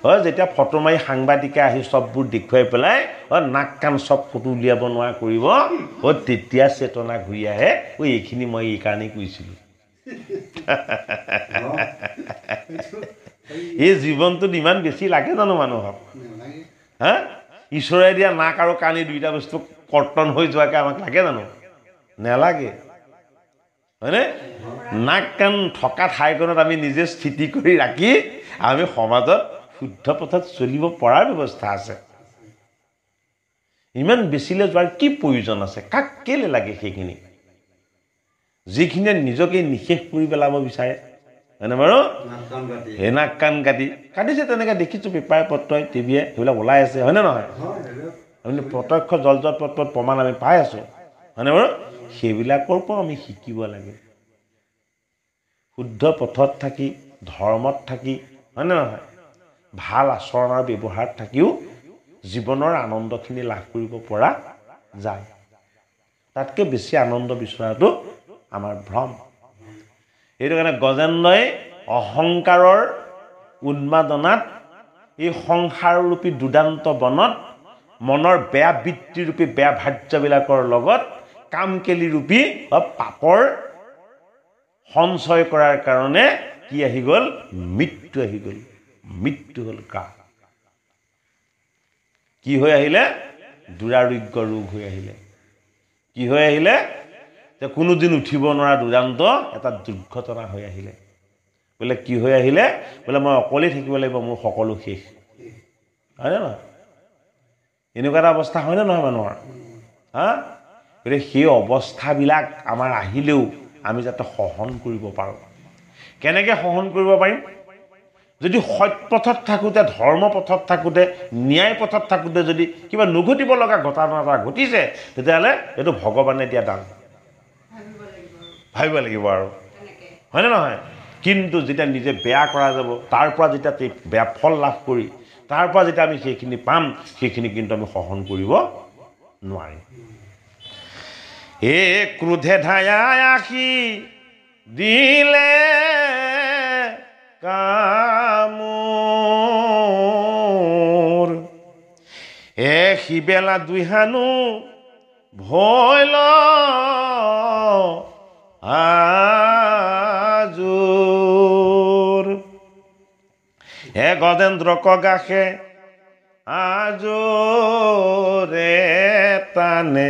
Speaker 1: হয় যেতিয়া ফটো মাৰি সাংবাদিকে আহি চববোৰ দেখুৱাই পেলাই হয় নাক কাণ চব ফটো উলিয়াব নোৱাৰা কৰিব অঁ তেতিয়া চেতনা ঘূৰি আহে ঐ এইখিনি মই এইকাৰণেই কৈছিলোঁ এই জীৱনটোত ইমান বেছি লাগে জানো মানুহক হা ঈশ্বৰে দিয়া নাক আৰু কাণ এই দুইটা বস্তু কৰ্তন হৈ যোৱাকৈ আমাক লাগে জানো নেলাগে হয়নে নাক কাণ থকা ঠাইকণত আমি নিজে স্থিতি কৰি ৰাখি আমি সমাজত শুদ্ধ পথত চলিব পৰাৰ ব্যৱস্থা আছে ইমান বেছিলৈ যোৱাৰ কি প্ৰয়োজন আছে কাক কেলে লাগে সেইখিনি যিখিনিয়ে নিজকে নিশেষ কৰি পেলাব বিচাৰে হয়নে বাৰু সেই নাক কাণ কাটি কাটিছে তেনেকৈ দেখিছোঁ পেপাৰে পত্ৰই টিভিয়ে সেইবিলাক ওলাই আছে হয়নে নহয় আমি প্ৰত্যক্ষ জল জল পত্ৰত প্ৰমাণ আমি পাই আছোঁ হয়নে বাৰু সেইবিলাকৰ পৰাও আমি শিকিব লাগে শুদ্ধ পথত থাকি ধৰ্মত থাকি হয়নে নহয় ভাল আচৰণ আৰু ব্যৱহাৰ থাকিও জীৱনৰ আনন্দখিনি লাভ কৰিব পৰা যায় তাতকৈ বেছি আনন্দ বিচৰাটো আমাৰ ভ্ৰম সেইটো কাৰণে গজেন্দ্ৰই অহংকাৰৰ উন্মাদনাত এই সংসাৰৰূপী দুৰ্দান্ত বনত মনৰ বেয়া বৃত্তিৰূপী বেয়া ভাৰ্যবিলাকৰ লগত কামকেলিৰূপী বা পাপৰ সঞ্চয় কৰাৰ কাৰণে কি আহি গ'ল মৃত্যু আহি গ'ল মৃত্যু হ'ল কাহ কি হৈ আহিলে দুৰাৰোগ্য ৰোগ হৈ আহিলে কি হৈ আহিলে যে কোনোদিন উঠিব নোৱাৰা দুৰান্ত এটা দুৰ্ঘটনা হৈ আহিলে বোলে কি হৈ আহিলে বোলে মই অকলেই থাকিব লাগিব মোৰ সকলো শেষ হয় নে নহয় এনেকুৱা এটা অৱস্থা হয়নে নহয় মানুহৰ হা গতিকে সেই অৱস্থাবিলাক আমাৰ আহিলেও আমি যাতে সহন কৰিব পাৰোঁ কেনেকৈ সহন কৰিব পাৰিম যদি সৎপথত থাকোঁতে ধৰ্মপথত থাকোঁতে ন্যায় পথত থাকোঁতে যদি কিবা নুঘটিব লগা ঘটনা এটা ঘটিছে তেতিয়াহ'লে এইটো ভগৱানে দিয়া দান ভাবিব লাগিব আৰু হয়নে নহয় কিন্তু যেতিয়া নিজে বেয়া কৰা যাব তাৰ পৰা যেতিয়া বেয়া ফল লাভ কৰি তাৰ পৰা যেতিয়া আমি সেইখিনি পাম সেইখিনি কিন্তু আমি সহন কৰিব নোৱাৰিম এই ক্ৰোধে ধায় আশী দিলে কামোৰ এ শিবেলা দুই হানো ভৈল আজোৰ এ গজেন্দ্ৰ আজো ৰে টানে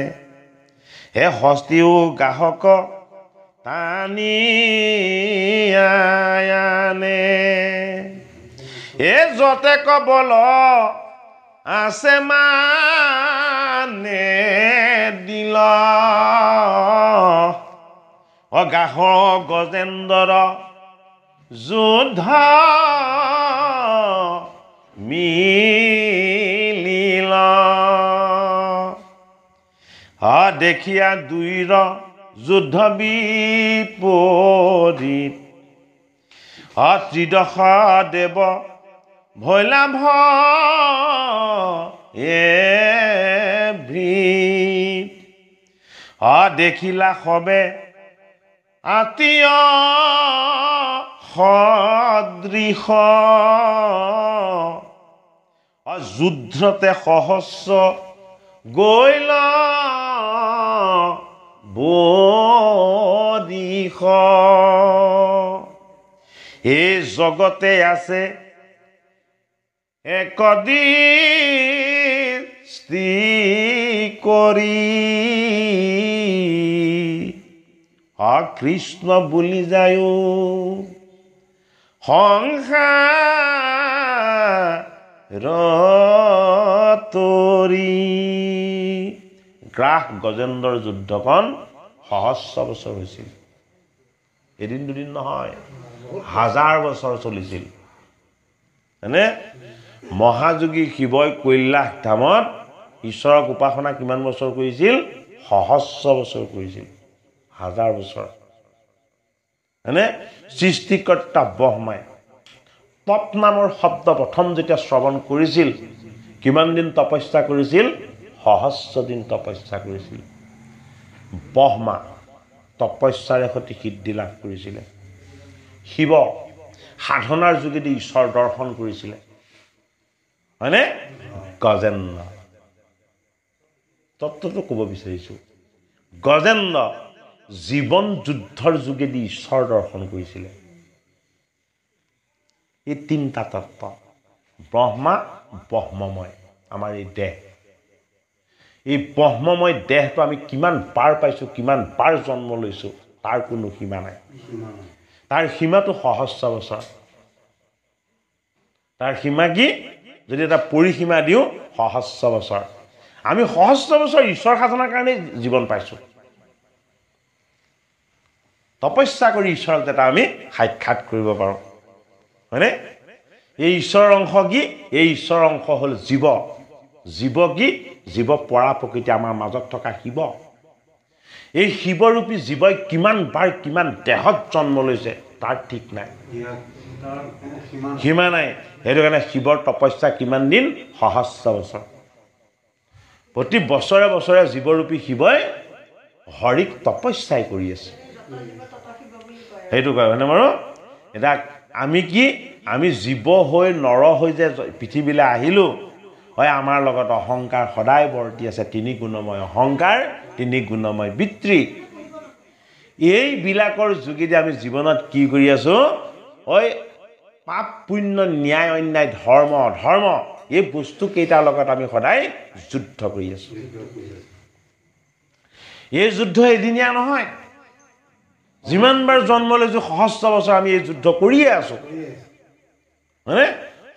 Speaker 1: হে হস্তিও গ্ৰাহক টানিয়ায়ানে এ যতে কবল আছে মানে দিল অগাহ গজেন্দ্ৰ যোধ মিলিল দেখি দুইৰ যুদ্ধ বিপৰীত অতৃদশ দেৱ ভৈলা এ অ দেখিলা সবে আত্মীয় সদৃশ যুদ্ধতে সহস্ৰ গৈ ল বরিখ এ জগতে আছে একদিন স্ত্রী করি কৃষ্ণ বুলি যায় সংসার তরী গ্ৰাস গজেন্দ্ৰৰ যুদ্ধকণ সহস্ৰ বছৰ হৈছিল এদিন দুদিন নহয় হাজাৰ বছৰ চলিছিল হয়নে মহাযোগী শিৱই কৈলাস ধামত ঈশ্বৰক উপাসনা কিমান বছৰ কৰিছিল সহস্ৰ বছৰ কৰিছিল হাজাৰ বছৰ হয়নে সৃষ্টিকৰ্তা ব্ৰহ্মাই তপ নামৰ শব্দ প্ৰথম যেতিয়া শ্ৰৱণ কৰিছিল কিমান দিন তপস্যা কৰিছিল সহস্ৰ দিন তপস্যা কৰিছিল ব্ৰহ্মা তপস্যাৰে সৈতে সিদ্ধি লাভ কৰিছিলে শিৱ সাধনাৰ যোগেদি ঈশ্বৰ দৰ্শন কৰিছিলে হয়নে গজেন্দ্ৰ তত্বটো ক'ব বিচাৰিছোঁ গজেন্দ্ৰ জীৱন যুদ্ধৰ যোগেদি ঈশ্বৰ দৰ্শন কৰিছিলে এই তিনিটা তত্ব ব্ৰহ্মা ব্ৰহ্মময় আমাৰ এই দেহ এই ব্ৰহ্মময় দেহটো আমি কিমান পাৰ পাইছোঁ কিমান পাৰ জন্ম লৈছোঁ তাৰ কোনো সীমা নাই তাৰ সীমাটো সহস্ৰ বছৰ তাৰ সীমা কি যদি এটা পৰিসীমা দিওঁ সহস্ৰ বছৰ আমি সহস্ৰ বছৰ ঈশ্বৰ সাধনাৰ কাৰণেই জীৱন পাইছোঁ তপস্যা কৰি ঈশ্বৰক এটা আমি সাক্ষাৎ কৰিব পাৰোঁ হয়নে এই ঈশ্বৰৰ অংশ কি এই ঈশ্বৰৰ অংশ হ'ল জীৱ জীৱ কি জীৱ পৰা প্ৰকৃতি আমাৰ মাজত থকা শিৱ এই শিৱৰূপী জীৱই কিমান বাৰ কিমান দেহত জন্ম লৈছে তাৰ ঠিক নাই সীমা নাই সেইটো কাৰণে শিৱৰ তপস্যা কিমান দিন সহস্ৰ বছৰ প্ৰতি বছৰে বছৰে জীৱৰূপী শিৱই হৰিক তপস্যাই কৰি আছে সেইটো কয় কাৰণে বাৰু এতিয়া আমি কি আমি জীৱ হৈ নৰ হৈ যে পৃথিৱীলৈ আহিলোঁ হয় আমাৰ লগত অহংকাৰ সদায় বৰ্তি আছে তিনি গুণময় অহংকাৰ তিনি গুণময় পিতৃ এইবিলাকৰ যোগেদি আমি জীৱনত কি কৰি আছো ঐ পাপ পুণ্য ন্যায় অন্যায় ধৰ্ম ধৰ্ম এই বস্তুকেইটাৰ লগত আমি সদায় যুদ্ধ কৰি আছো এই যুদ্ধ এদিনীয়া নহয় যিমানবাৰ জন্ম লৈছোঁ সহস্ৰ বছৰ আমি এই যুদ্ধ কৰিয়ে আছো হয়নে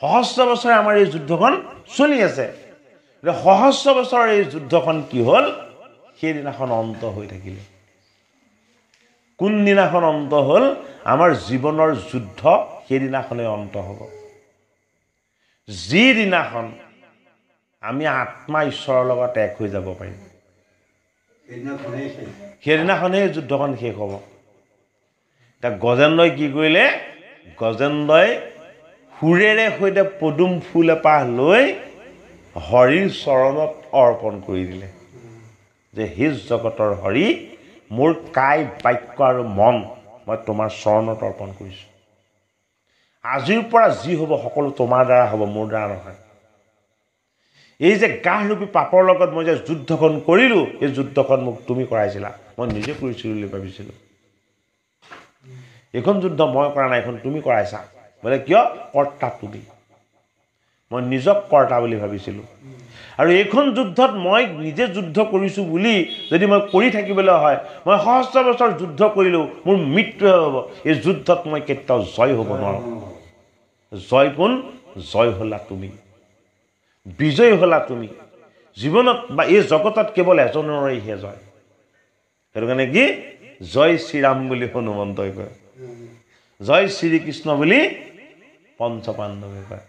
Speaker 1: সহস্ৰ বছৰে আমাৰ এই যুদ্ধখন চলি আছে সহস্ৰ বছৰৰ এই যুদ্ধখন কি হ'ল সেইদিনাখন অন্ত হৈ থাকিলে কোনদিনাখন অন্ত হ'ল আমাৰ জীৱনৰ যুদ্ধ সেইদিনাখনেই অন্ত হ'ব যিদিনাখন আমি আত্মা ঈশ্বৰৰ লগত এক হৈ যাব পাৰিম সেইদিনাখনেই যুদ্ধখন শেষ হ'ব এতিয়া গজেন্দ্ৰই কি কৰিলে গজেন্দ্ৰই সুৰেৰে সৈতে পদুম ফুল এপাহ লৈ হৰিৰ চৰণত অৰ্পণ কৰি দিলে যে সেই জগতৰ হৰি মোৰ কাই বাক্য আৰু মন মই তোমাৰ চৰণত অৰ্পণ কৰিছোঁ আজিৰ পৰা যি হ'ব সকলো তোমাৰ দ্বাৰা হ'ব মোৰ দ্বাৰা নহয় এই যে গাহ ৰূপী পাপৰ লগত মই যে যুদ্ধখন কৰিলোঁ এই যুদ্ধখন মোক তুমি কৰাইছিলা মই নিজে কৰিছিলোঁ বুলি ভাবিছিলোঁ এইখন যুদ্ধ মই কৰা নাই এইখন তুমি কৰাইছা বোলে কিয় কৰ্তা তুমি মই নিজক কৰ্তা বুলি ভাবিছিলোঁ আৰু এইখন যুদ্ধত মই নিজে যুদ্ধ কৰিছোঁ বুলি যদি মই কৰি থাকিবলৈ হয় মই সহস্ৰ বছৰ যুদ্ধ কৰিলোঁ মোৰ মৃত্যুহে হ'ব এই যুদ্ধত মই কেতিয়াও জয় হ'ব নোৱাৰোঁ জয় কোন জয় হ'লা তুমি বিজয় হ'লা তুমি জীৱনত বা এই জগতত কেৱল এজনৰেহে জয় সেইটো কাৰণে কি জয় শ্ৰীৰাম বুলি হনুমন্তই কয় জয় শ্ৰীকৃষ্ণ বুলি পঞ্চপাণ্ডৱে কয়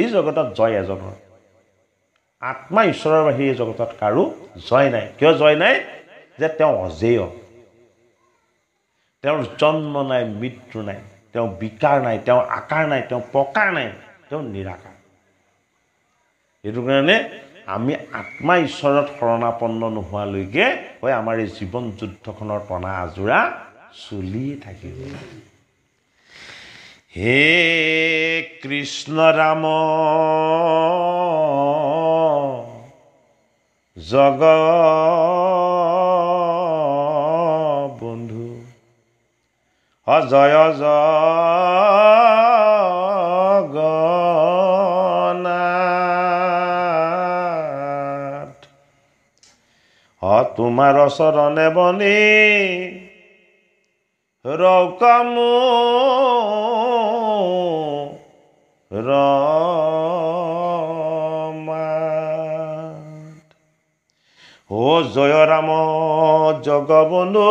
Speaker 1: এই জগতত জয় এজনৰ আত্মা ঈশ্বৰৰ বাহিৰে এই জগতত কাৰো জয় নাই কিয় জয় নাই যে তেওঁ অজেয় তেওঁৰ জন্ম নাই মৃত্যু নাই তেওঁ বিকাৰ নাই তেওঁ আকাৰ নাই তেওঁ প্ৰকাৰ নাই তেওঁ নিৰাকাৰ সেইটো কাৰণে আমি আত্মা ঈশ্বৰত শৰণাপন্ন নোহোৱালৈকে হয় আমাৰ এই জীৱন যুদ্ধখনৰ টনা আজোৰা চলিয়ে থাকিব হে কৃষ্ণ ৰাম জগ বন্ধু অজয় জগনাথ অ তোমাৰ চৰণে বনে রকম ও জয় ৰাম জগবন্ধু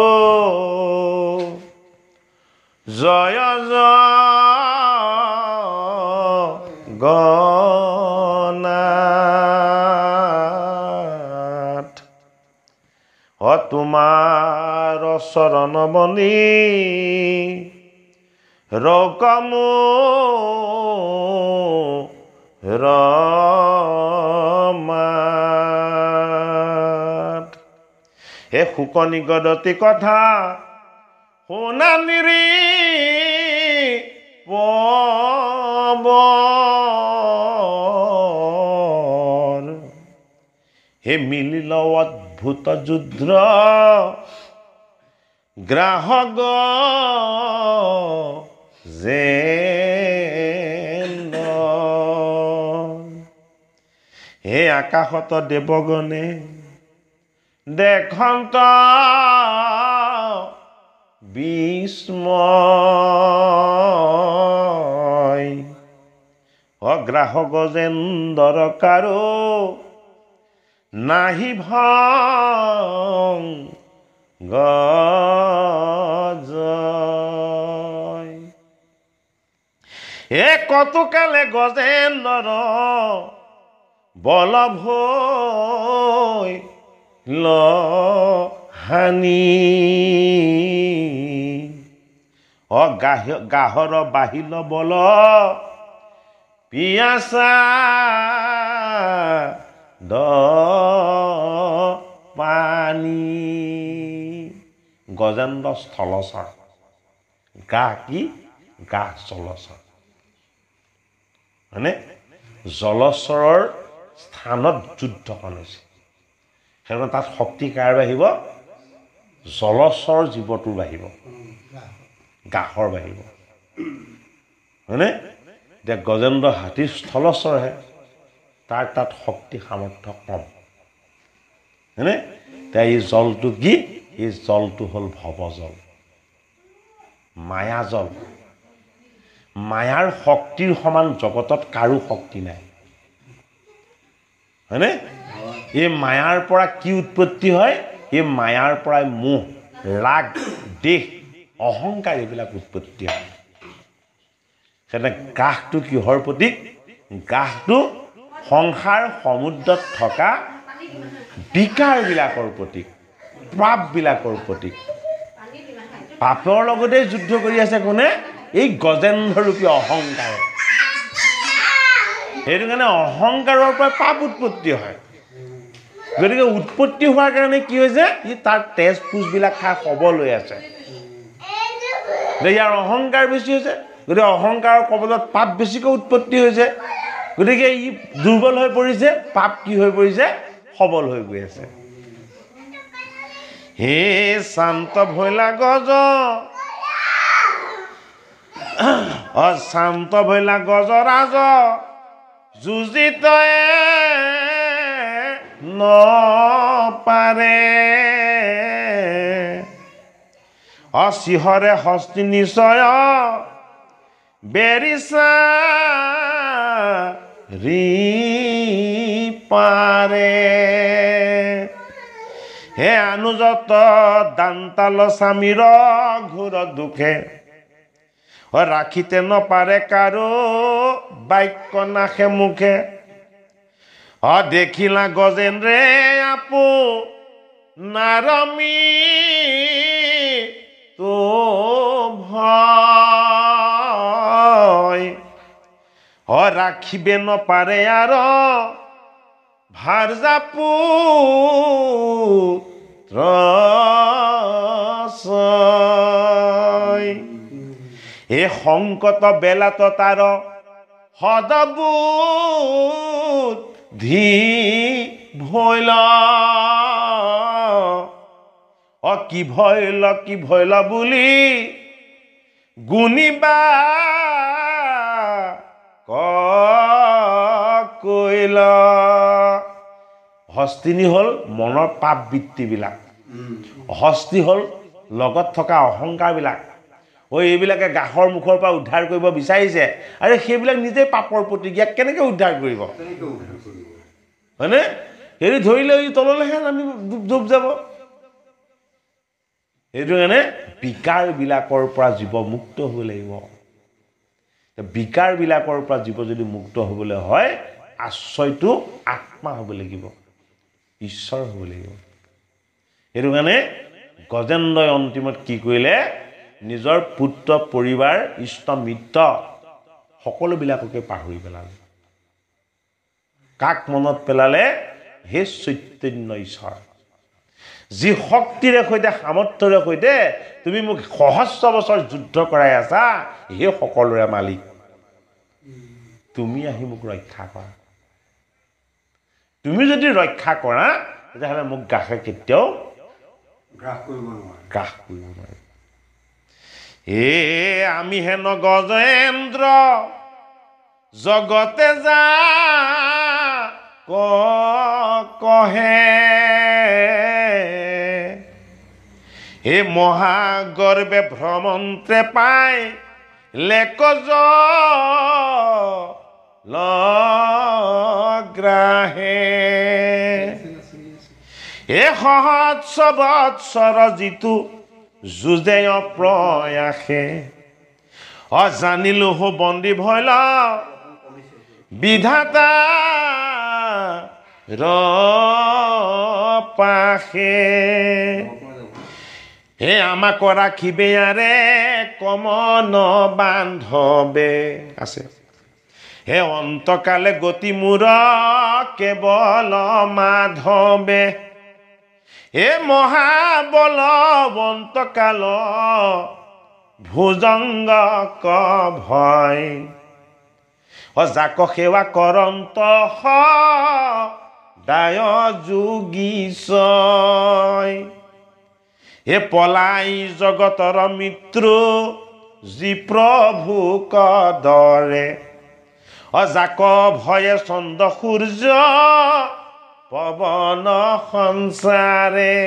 Speaker 1: জয় জয় গনা অ তোমার শরণবনি রকম হে শুকনি গদতি কথা শুনা নিৰি পব হে মিলিল অদ্ভুত যুদ্ধ গ্রাহক যে হে আকাশত দেৱগণে দেখন্ত বিস্ময় অগ্ৰাহক যেন দৰকাৰো নাহি ভাঙ এ কতকালে গজেন্দ্র বলভ ল হানি অ গাহর বাহিল বল পিয়াসা পানী গজেন্দ্ৰ স্থলচৰ গা কি গা চলচৰ মানে জলচৰৰ স্থানত যুদ্ধখন হৈছে সেইকাৰণে তাত শক্তি কাৰ বাঢ়িব জলচৰ জীৱটো বাঢ়িব গাহৰ বাঢ়িব হয়নে এতিয়া গজেন্দ্ৰ হাতী স্থলচৰহে তাৰ তাত শক্তি সামৰ্থ্য কম হয়নে তে এই জলটো কি এই জলটো হ'ল ভৱ জল মায়া জল মায়াৰ শক্তিৰ সমান জগতত কাৰো শক্তি নাই হয়নে এই মায়াৰ পৰা কি উৎপত্তি হয় এই মায়াৰ পৰাই মোহ ৰাগ দেহ অহংকাৰ এইবিলাক উৎপত্তি হয় সেইকাৰণে গ্ৰাসটো কিহৰ প্ৰতীক গ্ৰাসটো সংসাৰ সমুদ্ৰত থকা বিকাৰবিলাকৰ প্ৰতীক পাপবিলাকৰ প্ৰতীক পাপৰ লগতেই যুদ্ধ কৰি আছে কোনে এই গজেন্দ্ৰৰূপী অহংকাৰে সেইটো কাৰণে অহংকাৰৰ পৰা পাপ উৎপত্তি হয় গতিকে উৎপত্তি হোৱাৰ কাৰণে কি হৈছে ই তাৰ তেজ পোজবিলাক খাই সবলৈ আছে ইয়াৰ অহংকাৰ বেছি হৈছে গতিকে অহংকাৰৰ কবলত পাপ বেছিকৈ উৎপত্তি হৈছে গতিকে ই দুৰ্বল হৈ পৰিছে পাপ কি হৈ পৰিছে সবল হৈ গৈ আছে হে শান্ত ভৈলা গজ অ ভৈলা গজ ৰাজ যুঁজি তয়ে নপাৰে অ চিহৰে হস্তি নিশ্চয় বেৰিছা রি পারে হে আনুজত দান্তাল স্বামীর ঘোর দুঃখে ও রাখিতে ন পারে কারো বাক্য নাখে মুখে অ দেখিলা গজেন রে আপু নারমি তো ভয় ৰাখিবে নপাৰে আৰু ভাৰজাপু এই সংকট বেলাত তাৰ সদবু ধি ভৈল অ কি ভৈল কি ভৈল বুলি গুণিবা কইলা হস্তিনী হ'ল মনৰ পাপ বৃত্তিবিলাক হস্তি হ'ল লগত থকা অহংকাৰবিলাক ঐ এইবিলাকে গাহৰ মুখৰ পৰা উদ্ধাৰ কৰিব বিচাৰিছে আৰু সেইবিলাক নিজেই পাপৰ প্ৰতিক্ৰিয়া কেনেকৈ উদ্ধাৰ কৰিব হয়নে হেৰি ধৰি লৈ তললৈহে আমি ডুব ডুব যাব সেইটো কাৰণে বিকাৰবিলাকৰ পৰা জীৱমুক্ত হ'ব লাগিব বিকাৰবিলাকৰ পৰা জীৱ যদি মুক্ত হ'বলৈ হয় আশ্ৰয়টো আত্মা হ'ব লাগিব ঈশ্বৰ হ'ব লাগিব সেইটো কাৰণে গজেন্দ্ৰই অন্তিমত কি কৰিলে নিজৰ পুত্ৰ পৰিবাৰ ইষ্ট মিত্ৰ সকলোবিলাককে পাহৰি পেলালে কাক মনত পেলালে সেই চৈতন্য ঈশ্বৰ যি শক্তিৰে সৈতে সামৰ্থ্যৰে সৈতে তুমি মোক সহস্ৰ বছৰ যুদ্ধ কৰাই আছা সেই সকলোৰে মালিক তুমি আহি মোক ৰক্ষা কৰা তুমি যদি ৰক্ষা কৰা তেতিয়াহ'লে মোক গ্রাসে কেতিয়াও গ্রাস কৰিব নোৱাৰে কৰিব নোৱাৰে এ আমি হেন গজেন্দ্র জগতে যা কহে হে মহাগর্বে ভ্রমন্ত্রে পায় লেকজ লগ্ৰাহে এই সহৎসৰ যিটো যুঁজেয় অপ্ৰয়াসে অ জানিলো হো বন্দী ভয় ল বিধাতা ৰাশে হে আমাক ৰাখিবে আৰে কম নবান্ধৱে আছে হে অন্তকালে গতি মূৰ কেৱল মাধৱে হে মহাবলৱন্তকাল ভুজংগ কয় অজাক সেৱা কৰন্ত দায় যোগী হে পলাই জগতৰ মৃত্যু যি প্ৰভুক দৰে অজাক ভয়ে চন্দ সূর্য পৱন সঞ্চাৰে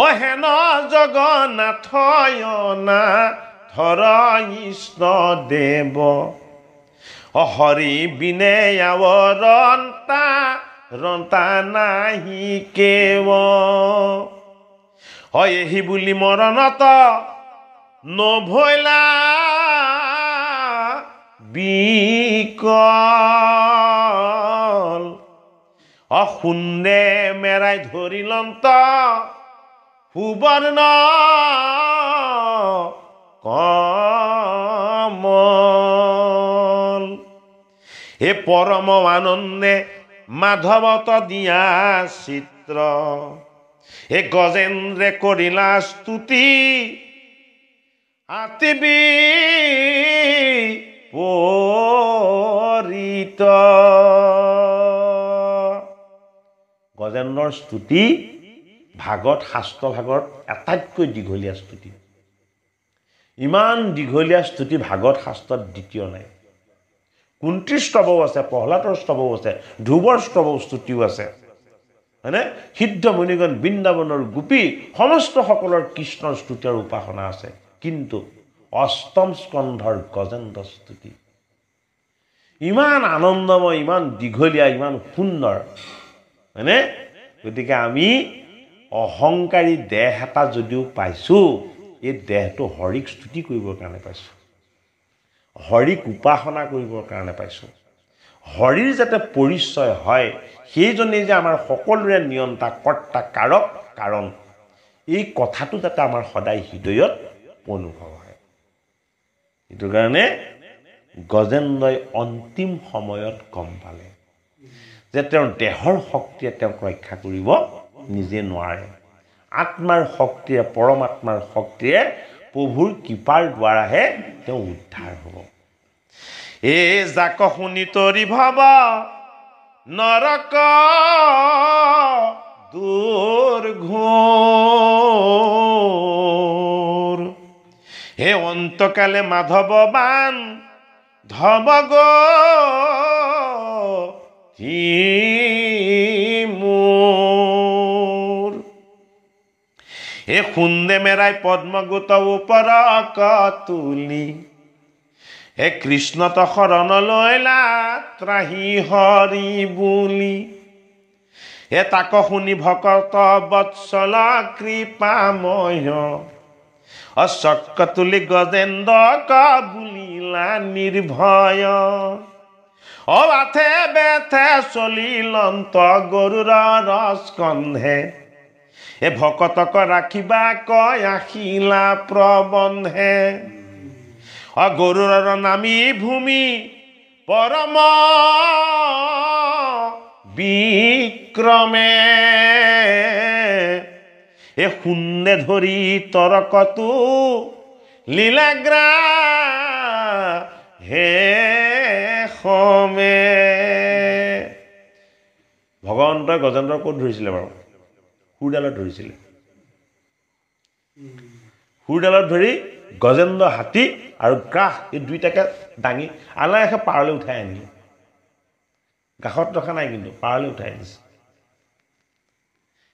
Speaker 1: অ হেন জগন্নাথয় না ধৰ ইষ্ট দেৱ হৰি বিনে ৰন্তা ৰন্তা নাহি কেৱ হয় বুলি মৰণত নভৈলা বিকল অখুন্দে মেরাই ধরিলন্ত সুবর্ণ কম এ পরম আনন্দে মাধবত দিয়া চিত্ৰ এ গজেন্দ্ৰে কৰিলা স্তুতি আতিবি নামৰ স্তুতি ভাগত শাস্ত্ৰভাগৰ আটাইতকৈ দীঘলীয়া স্তুতি ইমান দীঘলীয়া স্তুতি ভাগত শাস্ত্ৰত দ্বিতীয় নাই কুন্তীৰ স্তৱও আছে প্ৰহ্লাদৰ স্তৱও আছে ধ্ৰুৱৰ স্তৱ স্তুতিও আছে হয়নে সিদ্ধ মণিগণ বৃন্দাবনৰ গোপী সমস্তসকলৰ কৃষ্ণৰ স্তুতি আৰু উপাসনা আছে কিন্তু অষ্টম স্কন্ধৰ গজেন্দ্ৰ স্তুতি ইমান আনন্দময় ইমান দীঘলীয়া ইমান সুন্দৰ হয়নে গতিকে আমি অহংকাৰী দেহ এটা যদিও পাইছোঁ এই দেহটো হৰিক স্তুতি কৰিবৰ কাৰণে পাইছোঁ হৰিক উপাসনা কৰিবৰ কাৰণে পাইছোঁ হৰিৰ যাতে পৰিচয় হয় সেইজনেই যে আমাৰ সকলোৰে নিয়ন্তা কৰ্তা কাৰক কাৰণ এই কথাটো যাতে আমাৰ সদায় হৃদয়ত অনুভৱ হয় সেইটো কাৰণে গজেন্দ্ৰই অন্তিম সময়ত গম পালে যে তেওঁৰ দেহৰ শক্তিয়ে তেওঁক ৰক্ষা কৰিব নিজে নোৱাৰে আত্মাৰ শক্তিয়ে পৰমাত্মাৰ শক্তিয়ে প্ৰভুৰ কৃপাৰ দ্বাৰাহে তেওঁ উদ্ধাৰ হ'ব এই জাক শুনি তৰি ভাব নৰক দূৰ ঘৰ হে অন্তকালে মাধৱ বান ধৱগৰ মোৰ সুন্দে মেৰাই পদ্মগুত ওপৰক তুলি এ কৃষ্ণ তৰণ লৈ ত্ৰাহি হৰি বুলি এ তাক শুনি ভকত বৎসল কৃপাময় অশক্ক তুলি গজেন্দ্ৰ কবুলিলা নিৰ্ভয় অবাথে বেথে চলিলন্ত গৰুৰ ৰসকন্ধে এ ভকতক ৰাখিবা কয় আহিলা প্ৰবন্ধে অ গৰুৰ নামী ভূমি পৰম বিক্ৰমে এ শূন্য ধৰি তৰকটো লীলাগ্ৰা হে প্ৰথমে ভগৱন্তই গজেন্দ্ৰ ক'ত ধৰিছিলে বাৰু সুৰডালত ধৰিছিলে সুৰডালত ধৰি গজেন্দ্ৰ হাতী আৰু গ্ৰাস এই দুইটাকে দাঙি আলাইহে পাৰলৈ উঠাই আনিলে গ্ৰাসত ৰখা নাই কিন্তু পাৰলৈ উঠাই আনিছে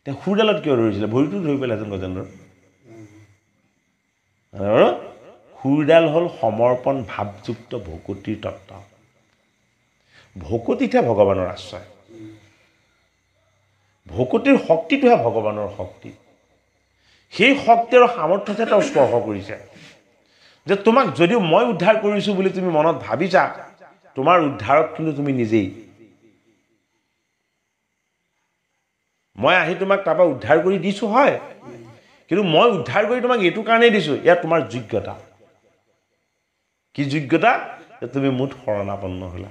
Speaker 1: তেওঁ সুৰডালত কিয় ধৰিছিলে ভৰিটো ধৰি পেলাইছে গজেন্দ্ৰ সুৰডাল হ'ল সমৰ্পণ ভাৱযুক্ত ভকুতিৰ তত্ত্ব ভকতিতহে ভগৱানৰ আশ্ৰয় ভকতিৰ শক্তিটোহে ভগৱানৰ শক্তি সেই শক্তি আৰু সামৰ্থ্যতহে তেওঁ স্পৰ্শ কৰিছে যে তোমাক যদিও মই উদ্ধাৰ কৰিছোঁ বুলি তুমি মনত ভাবিছা তোমাৰ উদ্ধাৰক কিন্তু তুমি নিজেই মই আহি তোমাক তাৰপৰা উদ্ধাৰ কৰি দিছোঁ হয় কিন্তু মই উদ্ধাৰ কৰি তোমাক এইটো কাৰণেই দিছোঁ ইয়াত তোমাৰ যোগ্যতা কি যোগ্যতা তুমি মুঠ শৰণাপন্ন হ'লা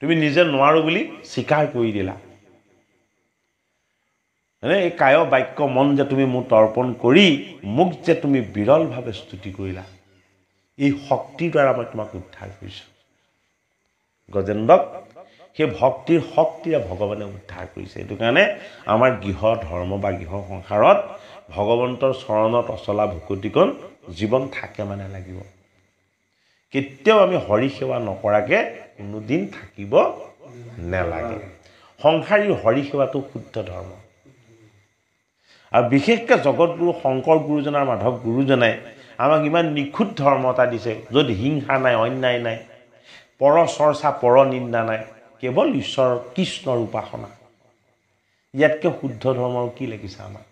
Speaker 1: তুমি নিজে নোৱাৰোঁ বুলি স্বীকাৰ কৰি দিলা মানে এই কায় বাক্য মন যে তুমি মোক তৰ্পণ কৰি মোক যে তুমি বিৰলভাৱে স্তুতি কৰিলা এই শক্তিৰ দ্বাৰা মই তোমাক উদ্ধাৰ কৰিছোঁ গজেন্দ্ৰক সেই ভক্তিৰ শক্তিৰে ভগৱানে উদ্ধাৰ কৰিছে সেইটো কাৰণে আমাৰ গৃহ ধৰ্ম বা গৃহ সংসাৰত ভগৱন্তৰ চৰণত অচলা ভুকুটিকণ জীৱন থাকে মানে লাগিব কেতিয়াও আমি হৰি সেৱা নকৰাকৈ কোনোদিন থাকিব নালাগে সংসাৰী হৰি সেৱাটো শুদ্ধ ধৰ্ম আৰু বিশেষকৈ জগতগুৰু শংকৰ গুৰুজনাৰ মাধৱ গুৰুজনাই আমাক ইমান নিখুঁত ধৰ্ম এটা দিছে য'ত হিংসা নাই অন্যায় নাই পৰ চৰ্চা পৰ নিন্দা নাই কেৱল ঈশ্বৰ কৃষ্ণৰ উপাসনা ইয়াতকৈ শুদ্ধ ধৰ্মৰ কি লাগিছে আমাক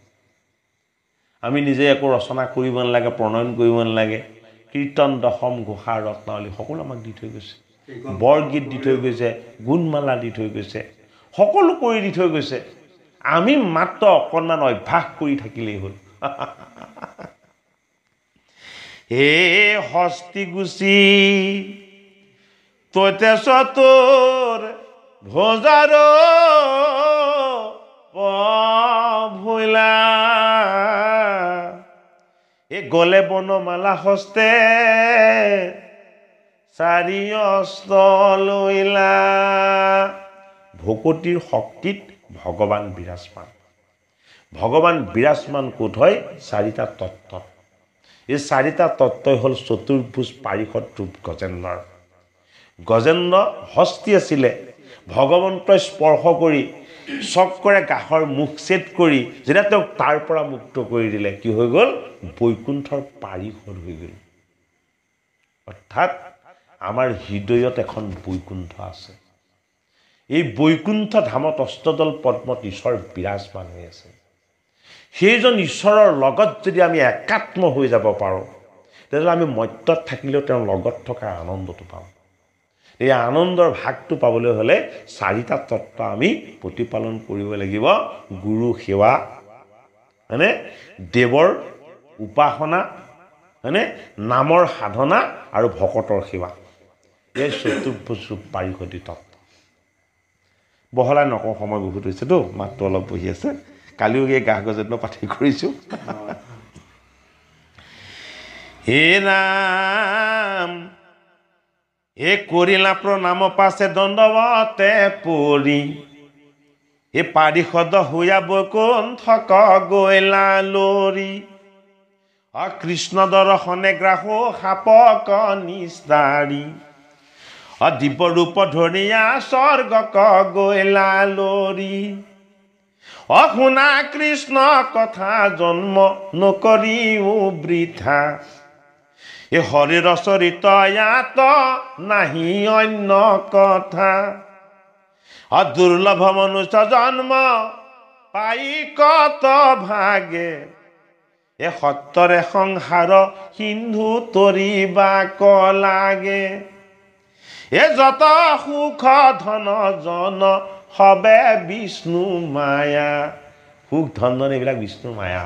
Speaker 1: আমি নিজে একো ৰচনা কৰিব নালাগে প্ৰণয়ন কৰিব নালাগে কীৰ্তন দশম ঘোষা ৰত্নাৱলী সকলো আমাক দি থৈ গৈছে বৰগীত দি থৈ গৈছে গুণমালা দি থৈ গৈছে সকলো কৰি দি থৈ গৈছে আমি মাত্ৰ অকণমান অভ্যাস কৰি থাকিলেই হ'ল হে হস্তি গুচি তইতে চতৰ ভোজাৰ ভৈলা এ গলে বনমালা হস্তে চাৰি লইলা ভকতিৰ শক্তিত ভগৱান বিৰাজমান ভগৱান বিৰাজমান ক'ত হয় চাৰিটা তত্ত্ব এই চাৰিটা তত্ত্বই হ'ল চতুর্ভুজ পাৰিষদ ৰূপ গজেন্দ্ৰৰ গজেন্দ্ৰ হস্তি আছিলে ভগৱন্তই স্পৰ্শ কৰি কৰে কাষৰ মুখ ছেদ কৰি যেতিয়া তেওঁক তাৰ পৰা মুক্ত কৰি দিলে কি হৈ গ'ল বৈকুণ্ঠৰ পাৰিষদ হৈ গ'ল অৰ্থাৎ আমাৰ হৃদয়ত এখন বৈকুণ্ঠ আছে এই বৈকুণ্ঠ ধামত অষ্টদল পদ্মত ঈশ্বৰ বিৰাজমান হৈ আছে সেইজন ঈশ্বৰৰ লগত যদি আমি একাত্ম হৈ যাব পাৰোঁ তেতিয়াহ'লে আমি মত্যত থাকিলেও তেওঁৰ লগত থকাৰ আনন্দটো পাওঁ এই আনন্দৰ ভাগটো পাবলৈ হ'লে চাৰিটা তত্ব আমি প্ৰতিপালন কৰিব লাগিব গুৰু সেৱা হয়নে দেৱৰ উপাসনা হয়নে নামৰ সাধনা আৰু ভকতৰ সেৱা এই চতুৰ্ভ পাৰিষদী তত্ত্ব বহলাই নকওঁ সময় বহুত হৈছেতো মাতটো অলপ বহি আছে কালিও এই গাহ মই পাতি কৰিছোঁ হে নাম এ কৰিলা প্ৰণাম পাছে দণ্ডৱতে পৰি এই পাৰিষদ হৈয়া বৈকুণ্ঠক গৈলা লৰি অ কৃষ্ণ দৰ্শনে গ্ৰাহ সাপক নিস্তাৰী অ দীপ ৰূপ ধৰিয়া স্বৰ্গক গৈলা লৰি অ শুনা কৃষ্ণ কথা জন্ম নকৰিও বৃথা এই শৰীৰ চৰিত ইয়াত নাহি অন্য কথা দুৰ্লভ মনুষ্য জন্ম পাই কত ভাগে এ সত্ৰৰে সংসাৰ সিন্ধু ক লাগে এ যত সুখ ধন জন হবে বিষ্ণু মায়া সুখ ধন ধন এইবিলাক বিষ্ণু মায়া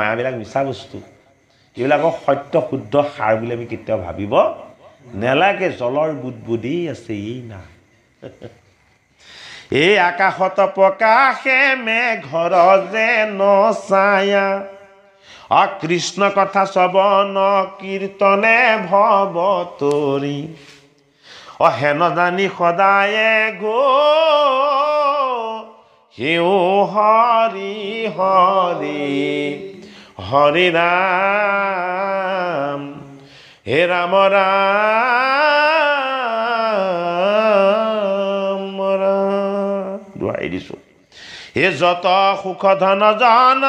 Speaker 1: মায়াবিলাক মিছা বস্তু এইবিলাকক সত্য শুদ্ধ সাৰ বুলি আমি কেতিয়াও ভাবিব নেলাগে জলৰ বুদবুদেই আছে ই না এই আকাশত প্ৰকাশে মে ঘৰ যে নচায়া অ কৃষ্ণ কথা চব ন কীৰ্তনে ভৱ তৰি অ হেন জানি সদায় গো সেও হৰি হৰি হরি রাম হে রাম রাম দোয়াই দিছো হে যত সুখ ধন জন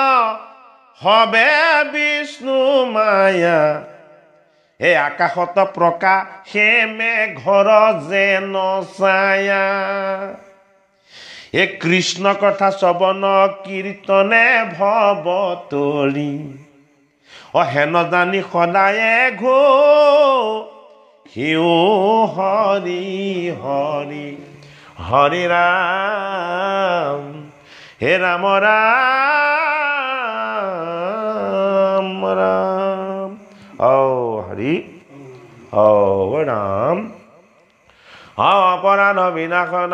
Speaker 1: হবে বিষ্ণু মায়া এই আকাশত প্ৰকাশ হে মে ঘৰ যেন ছায়া এ কৃষ্ণ কথা শ্ৰৱণ কীৰ্তনে ভৱতৰি অ হেন জানি সদায় ঘিউ হৰি হৰি হৰি ৰাম হে ৰাম ৰাম ৰাম অ হৰি অ ৰাম অপৰাধ বিনাশন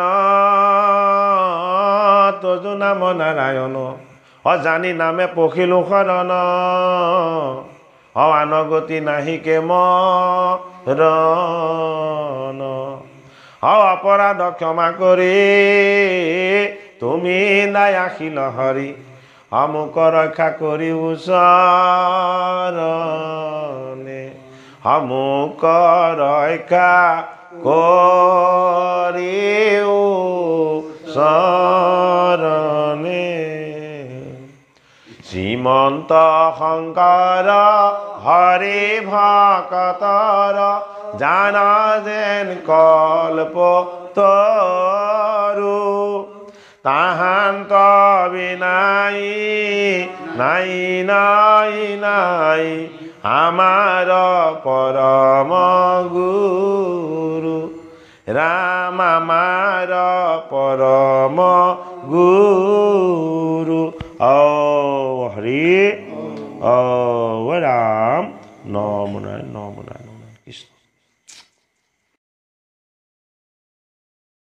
Speaker 1: তজু নাম নাৰায়ণ অ জানি নামে পখিলো শৰণ অ আনগতি নাহিকে ম অপৰাধ ক্ষমা কৰি তুমি নাই আহিল হৰি অমুক ৰক্ষা কৰি ওচৰ অমুক ৰক্ষা করে ও শরণে শ্রীমন্ত হংকার হরে ভাকতর জানা দেন কল্প তরু তাহান্ত বিনাই নাই নাই নাই Amara por guru. Era mamado por guru. Oh, Hari, oh, no,